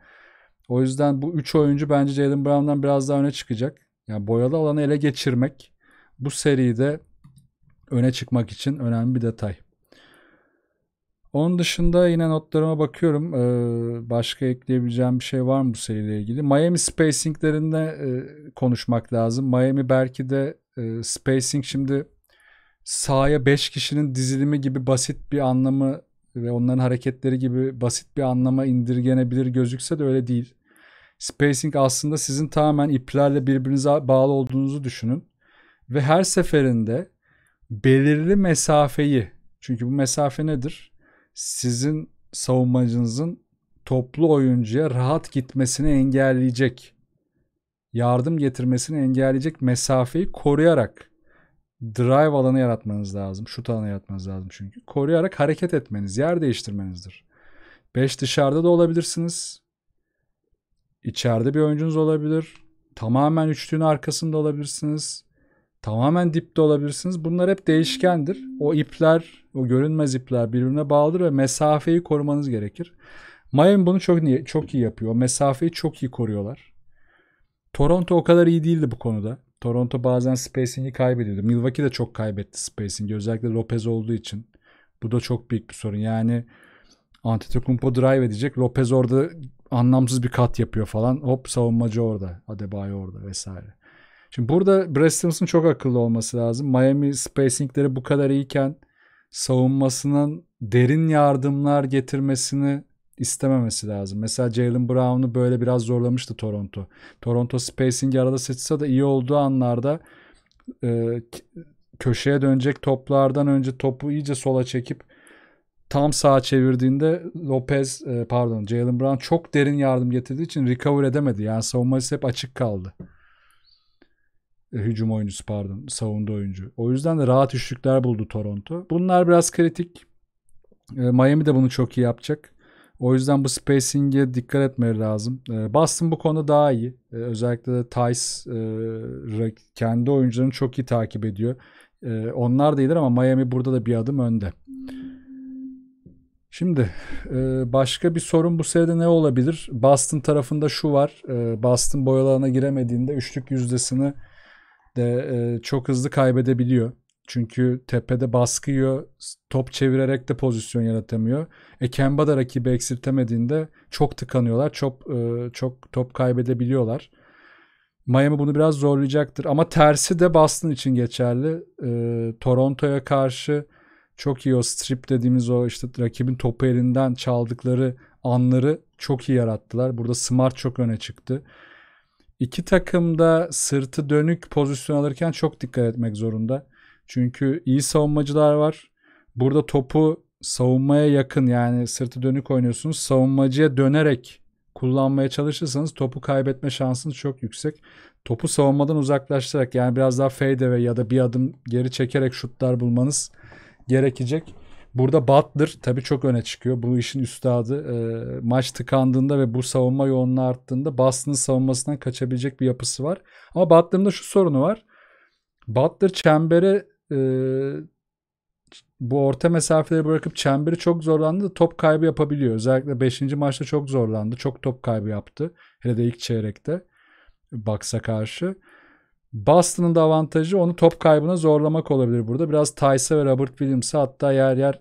O yüzden bu 3 oyuncu bence Jalen Brown'dan biraz daha öne çıkacak. Yani boyalı alanı ele geçirmek bu seride öne çıkmak için önemli bir detay. Onun dışında yine notlarıma bakıyorum. Ee, başka ekleyebileceğim bir şey var mı bu seriyle ilgili? Miami spacinglerinde e, konuşmak lazım. Miami belki de e, spacing şimdi sahaya 5 kişinin dizilimi gibi basit bir anlamı ve onların hareketleri gibi basit bir anlama indirgenebilir gözükse de öyle değil. Spacing aslında sizin tamamen iplerle birbirinize bağlı olduğunuzu düşünün. Ve her seferinde belirli mesafeyi çünkü bu mesafe nedir? Sizin savunmacınızın toplu oyuncuya rahat gitmesini engelleyecek, yardım getirmesini engelleyecek mesafeyi koruyarak drive alanı yaratmanız lazım. Şut alanı yaratmanız lazım çünkü. Koruyarak hareket etmeniz, yer değiştirmenizdir. 5 dışarıda da olabilirsiniz. İçeride bir oyuncunuz olabilir. Tamamen üçlüğün arkasında olabilirsiniz. Tamamen dipte olabilirsiniz. Bunlar hep değişkendir. O ipler, o görünmez ipler birbirine bağlıdır ve mesafeyi korumanız gerekir. Miami bunu çok iyi, çok iyi yapıyor. mesafeyi çok iyi koruyorlar. Toronto o kadar iyi değildi bu konuda. Toronto bazen spacing'i kaybediyordu. Milwaukee de çok kaybetti spacing'i. Özellikle Lopez olduğu için. Bu da çok büyük bir sorun. Yani Antetokounmpo drive edecek. Lopez orada anlamsız bir kat yapıyor falan. Hop savunmacı orada. Adebayo orada vesaire. Şimdi burada Brad Stevens'ın çok akıllı olması lazım. Miami spacingleri bu kadar iyiken savunmasının derin yardımlar getirmesini istememesi lazım. Mesela Jalen Brown'u böyle biraz zorlamıştı Toronto. Toronto spacing'i arada seçse de iyi olduğu anlarda e, köşeye dönecek toplardan önce topu iyice sola çekip tam sağa çevirdiğinde Lopez e, pardon Jalen Brown çok derin yardım getirdiği için recover edemedi. Yani savunması hep açık kaldı. E, hücum oyuncusu pardon savundu oyuncu. O yüzden de rahat üçlükler buldu Toronto. Bunlar biraz kritik. E, Miami de bunu çok iyi yapacak. O yüzden bu spacing'e dikkat etmeleri lazım. E, Boston bu konuda daha iyi. Özellikle de Tice kendi oyuncularını çok iyi takip ediyor. Onlar da iyidir ama Miami burada da bir adım önde. Şimdi başka bir sorun bu seride ne olabilir? Boston tarafında şu var. Boston boyalarına giremediğinde üçlük yüzdesini de e, çok hızlı kaybedebiliyor. Çünkü tepede baskı yiyor. Top çevirerek de pozisyon yaratamıyor. E Kemba da rakibi eksiltemediğinde çok tıkanıyorlar. Çok e, çok top kaybedebiliyorlar. Miami bunu biraz zorlayacaktır. Ama tersi de Boston için geçerli. E, Toronto'ya karşı çok iyi o strip dediğimiz o işte rakibin topu elinden çaldıkları anları çok iyi yarattılar. Burada Smart çok öne çıktı. İki takım da sırtı dönük pozisyon alırken çok dikkat etmek zorunda. Çünkü iyi savunmacılar var. Burada topu savunmaya yakın yani sırtı dönük oynuyorsunuz. Savunmacıya dönerek kullanmaya çalışırsanız topu kaybetme şansınız çok yüksek. Topu savunmadan uzaklaştırarak yani biraz daha fade ve ya da bir adım geri çekerek şutlar bulmanız gerekecek. Burada Butler tabi çok öne çıkıyor. Bu işin üstadı. E, maç tıkandığında ve bu savunma yoğunluğu arttığında Boston'ın savunmasından kaçabilecek bir yapısı var. Ama Butler'ın da şu sorunu var. Butler çembere e, bu orta mesafeleri bırakıp çemberi çok zorlandı top kaybı yapabiliyor. Özellikle 5. maçta çok zorlandı. Çok top kaybı yaptı. Hele de ilk çeyrekte. Baksa karşı. Boston'ın da avantajı onu top kaybına zorlamak olabilir burada. Biraz Tyson ve Robert Williams'a hatta yer yer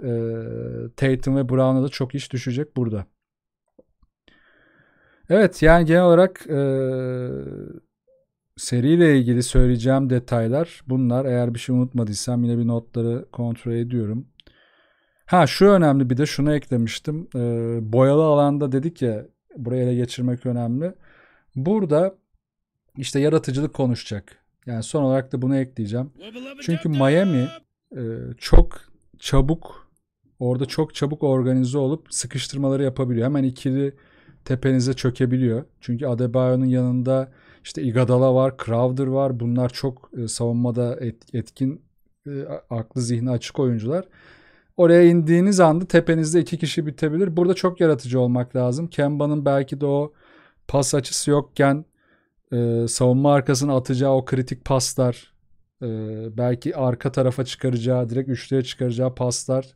e, Tatum ve Brown'a da çok iş düşecek burada. Evet yani genel olarak e, seriyle ilgili söyleyeceğim detaylar bunlar. Eğer bir şey unutmadıysam yine bir notları kontrol ediyorum. Ha şu önemli bir de şunu eklemiştim. E, boyalı alanda dedik ya buraya ele geçirmek önemli. Burada işte yaratıcılık konuşacak yani son olarak da bunu ekleyeceğim. Çünkü Miami e, çok çabuk orada çok çabuk organize olup sıkıştırmaları yapabiliyor. Hemen ikili tepenize çökebiliyor. Çünkü Adebayo'nun yanında işte Igadala var, Crowder var. Bunlar çok e, savunmada et, etkin, e, aklı zihni açık oyuncular. Oraya indiğiniz anda tepenizde iki kişi bitebilir. Burada çok yaratıcı olmak lazım. Kemba'nın belki de o pas açısı yokken e, savunma arkasına atacağı o kritik paslar, e, belki arka tarafa çıkaracağı, direkt üçlüye çıkaracağı paslar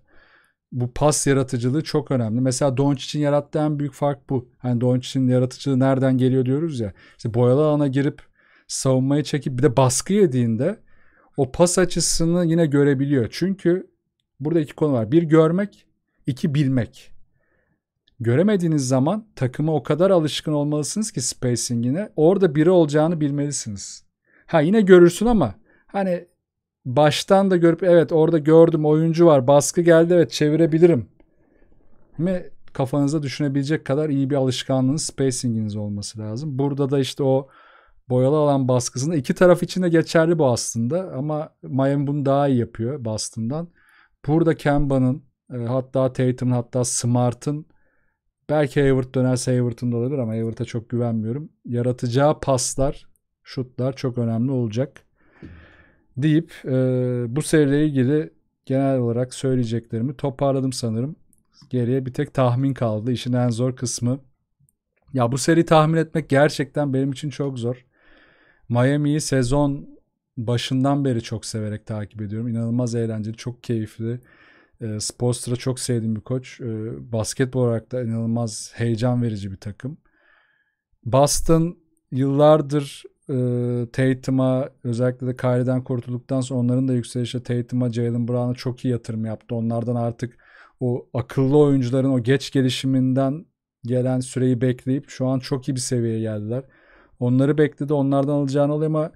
bu pas yaratıcılığı çok önemli. Mesela Doncic'in yarattığı en büyük fark bu. Hani Doncic'in yaratıcılığı nereden geliyor diyoruz ya. İşte boyalı alana girip savunmayı çekip bir de baskı yediğinde o pas açısını yine görebiliyor. Çünkü burada iki konu var. Bir görmek, iki bilmek göremediğiniz zaman takıma o kadar alışkın olmalısınız ki spacing'ine orada biri olacağını bilmelisiniz. Ha yine görürsün ama hani baştan da görüp evet orada gördüm oyuncu var baskı geldi evet çevirebilirim. Mi kafanızda düşünebilecek kadar iyi bir alışkanlığınız spacing'iniz olması lazım. Burada da işte o boyalı alan baskısında iki taraf için de geçerli bu aslında ama Miami bunu daha iyi yapıyor Boston'dan. Burada Kemba'nın e, hatta Tatum'un hatta Smart'ın Belki Hayward dönerse Hayward'ın da olabilir ama Hayward'a çok güvenmiyorum. Yaratacağı paslar, şutlar çok önemli olacak deyip e, bu seriyle ilgili genel olarak söyleyeceklerimi toparladım sanırım. Geriye bir tek tahmin kaldı. İşin en zor kısmı. Ya bu seri tahmin etmek gerçekten benim için çok zor. Miami'yi sezon başından beri çok severek takip ediyorum. İnanılmaz eğlenceli, çok keyifli. E, ee, Spolster'ı çok sevdiğim bir koç. E, basketbol olarak da inanılmaz heyecan verici bir takım. Boston yıllardır e, Tatum'a özellikle de Kyrie'den kurtulduktan sonra onların da yükselişe Tatum'a Jalen Brown'a çok iyi yatırım yaptı. Onlardan artık o akıllı oyuncuların o geç gelişiminden gelen süreyi bekleyip şu an çok iyi bir seviyeye geldiler. Onları bekledi. Onlardan alacağını oluyor ama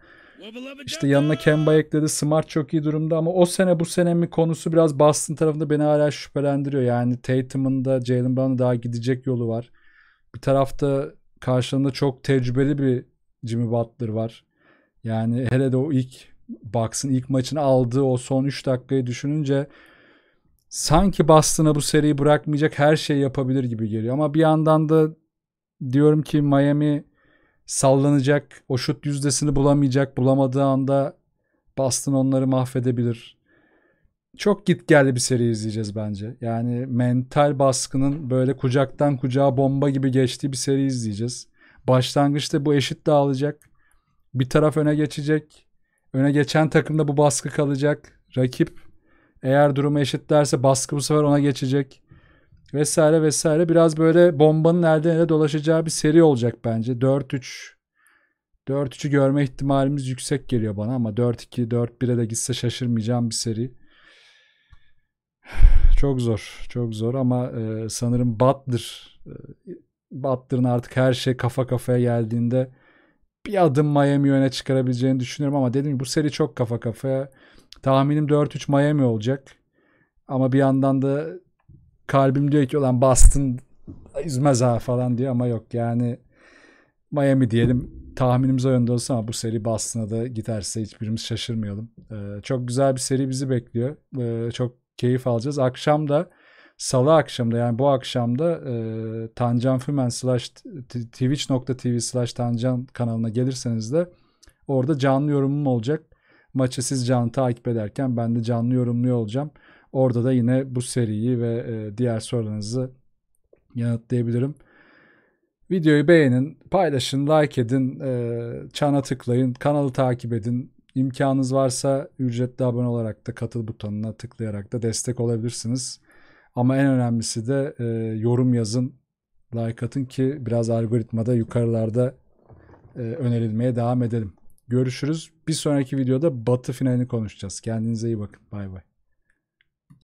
işte yanına Kemba ekledi. Smart çok iyi durumda ama o sene bu sene mi konusu biraz Boston tarafında beni hala şüphelendiriyor. Yani Tatum'un da Jalen Brown'un daha gidecek yolu var. Bir tarafta karşılığında çok tecrübeli bir Jimmy Butler var. Yani hele de o ilk Bucks'ın ilk maçını aldığı o son 3 dakikayı düşününce sanki Boston'a bu seriyi bırakmayacak her şey yapabilir gibi geliyor. Ama bir yandan da diyorum ki Miami sallanacak, o şut yüzdesini bulamayacak, bulamadığı anda Boston onları mahvedebilir. Çok git geldi bir seri izleyeceğiz bence. Yani mental baskının böyle kucaktan kucağa bomba gibi geçtiği bir seri izleyeceğiz. Başlangıçta bu eşit dağılacak. Bir taraf öne geçecek. Öne geçen takımda bu baskı kalacak. Rakip eğer durumu eşitlerse baskı bu sefer ona geçecek vesaire vesaire biraz böyle bombanın elden ele dolaşacağı bir seri olacak bence. 4-3 4-3'ü görme ihtimalimiz yüksek geliyor bana ama 4-2 4-1'e de gitse şaşırmayacağım bir seri. Çok zor. Çok zor ama e, sanırım Butler e, Butler'ın artık her şey kafa kafaya geldiğinde bir adım Miami öne çıkarabileceğini düşünüyorum ama dedim ki bu seri çok kafa kafaya. Tahminim 4-3 Miami olacak. Ama bir yandan da kalbim diyor ki olan bastın üzmez ha falan diyor ama yok yani Miami diyelim tahminimiz o yönde olsa ama bu seri Boston'a da giderse hiçbirimiz şaşırmayalım. Ee, çok güzel bir seri bizi bekliyor. Ee, çok keyif alacağız. Akşam da salı akşamda yani bu akşamda e, Tancan Fümen slash twitch.tv slash Tancan kanalına gelirseniz de orada canlı yorumum olacak. Maçı siz canlı takip ederken ben de canlı yorumluyor olacağım. Orada da yine bu seriyi ve e, diğer sorularınızı yanıtlayabilirim. Videoyu beğenin, paylaşın, like edin, e, çana tıklayın, kanalı takip edin. İmkanınız varsa ücretli abone olarak da katıl butonuna tıklayarak da destek olabilirsiniz. Ama en önemlisi de e, yorum yazın, like atın ki biraz algoritmada yukarılarda e, önerilmeye devam edelim. Görüşürüz. Bir sonraki videoda Batı finalini konuşacağız. Kendinize iyi bakın. Bay bay.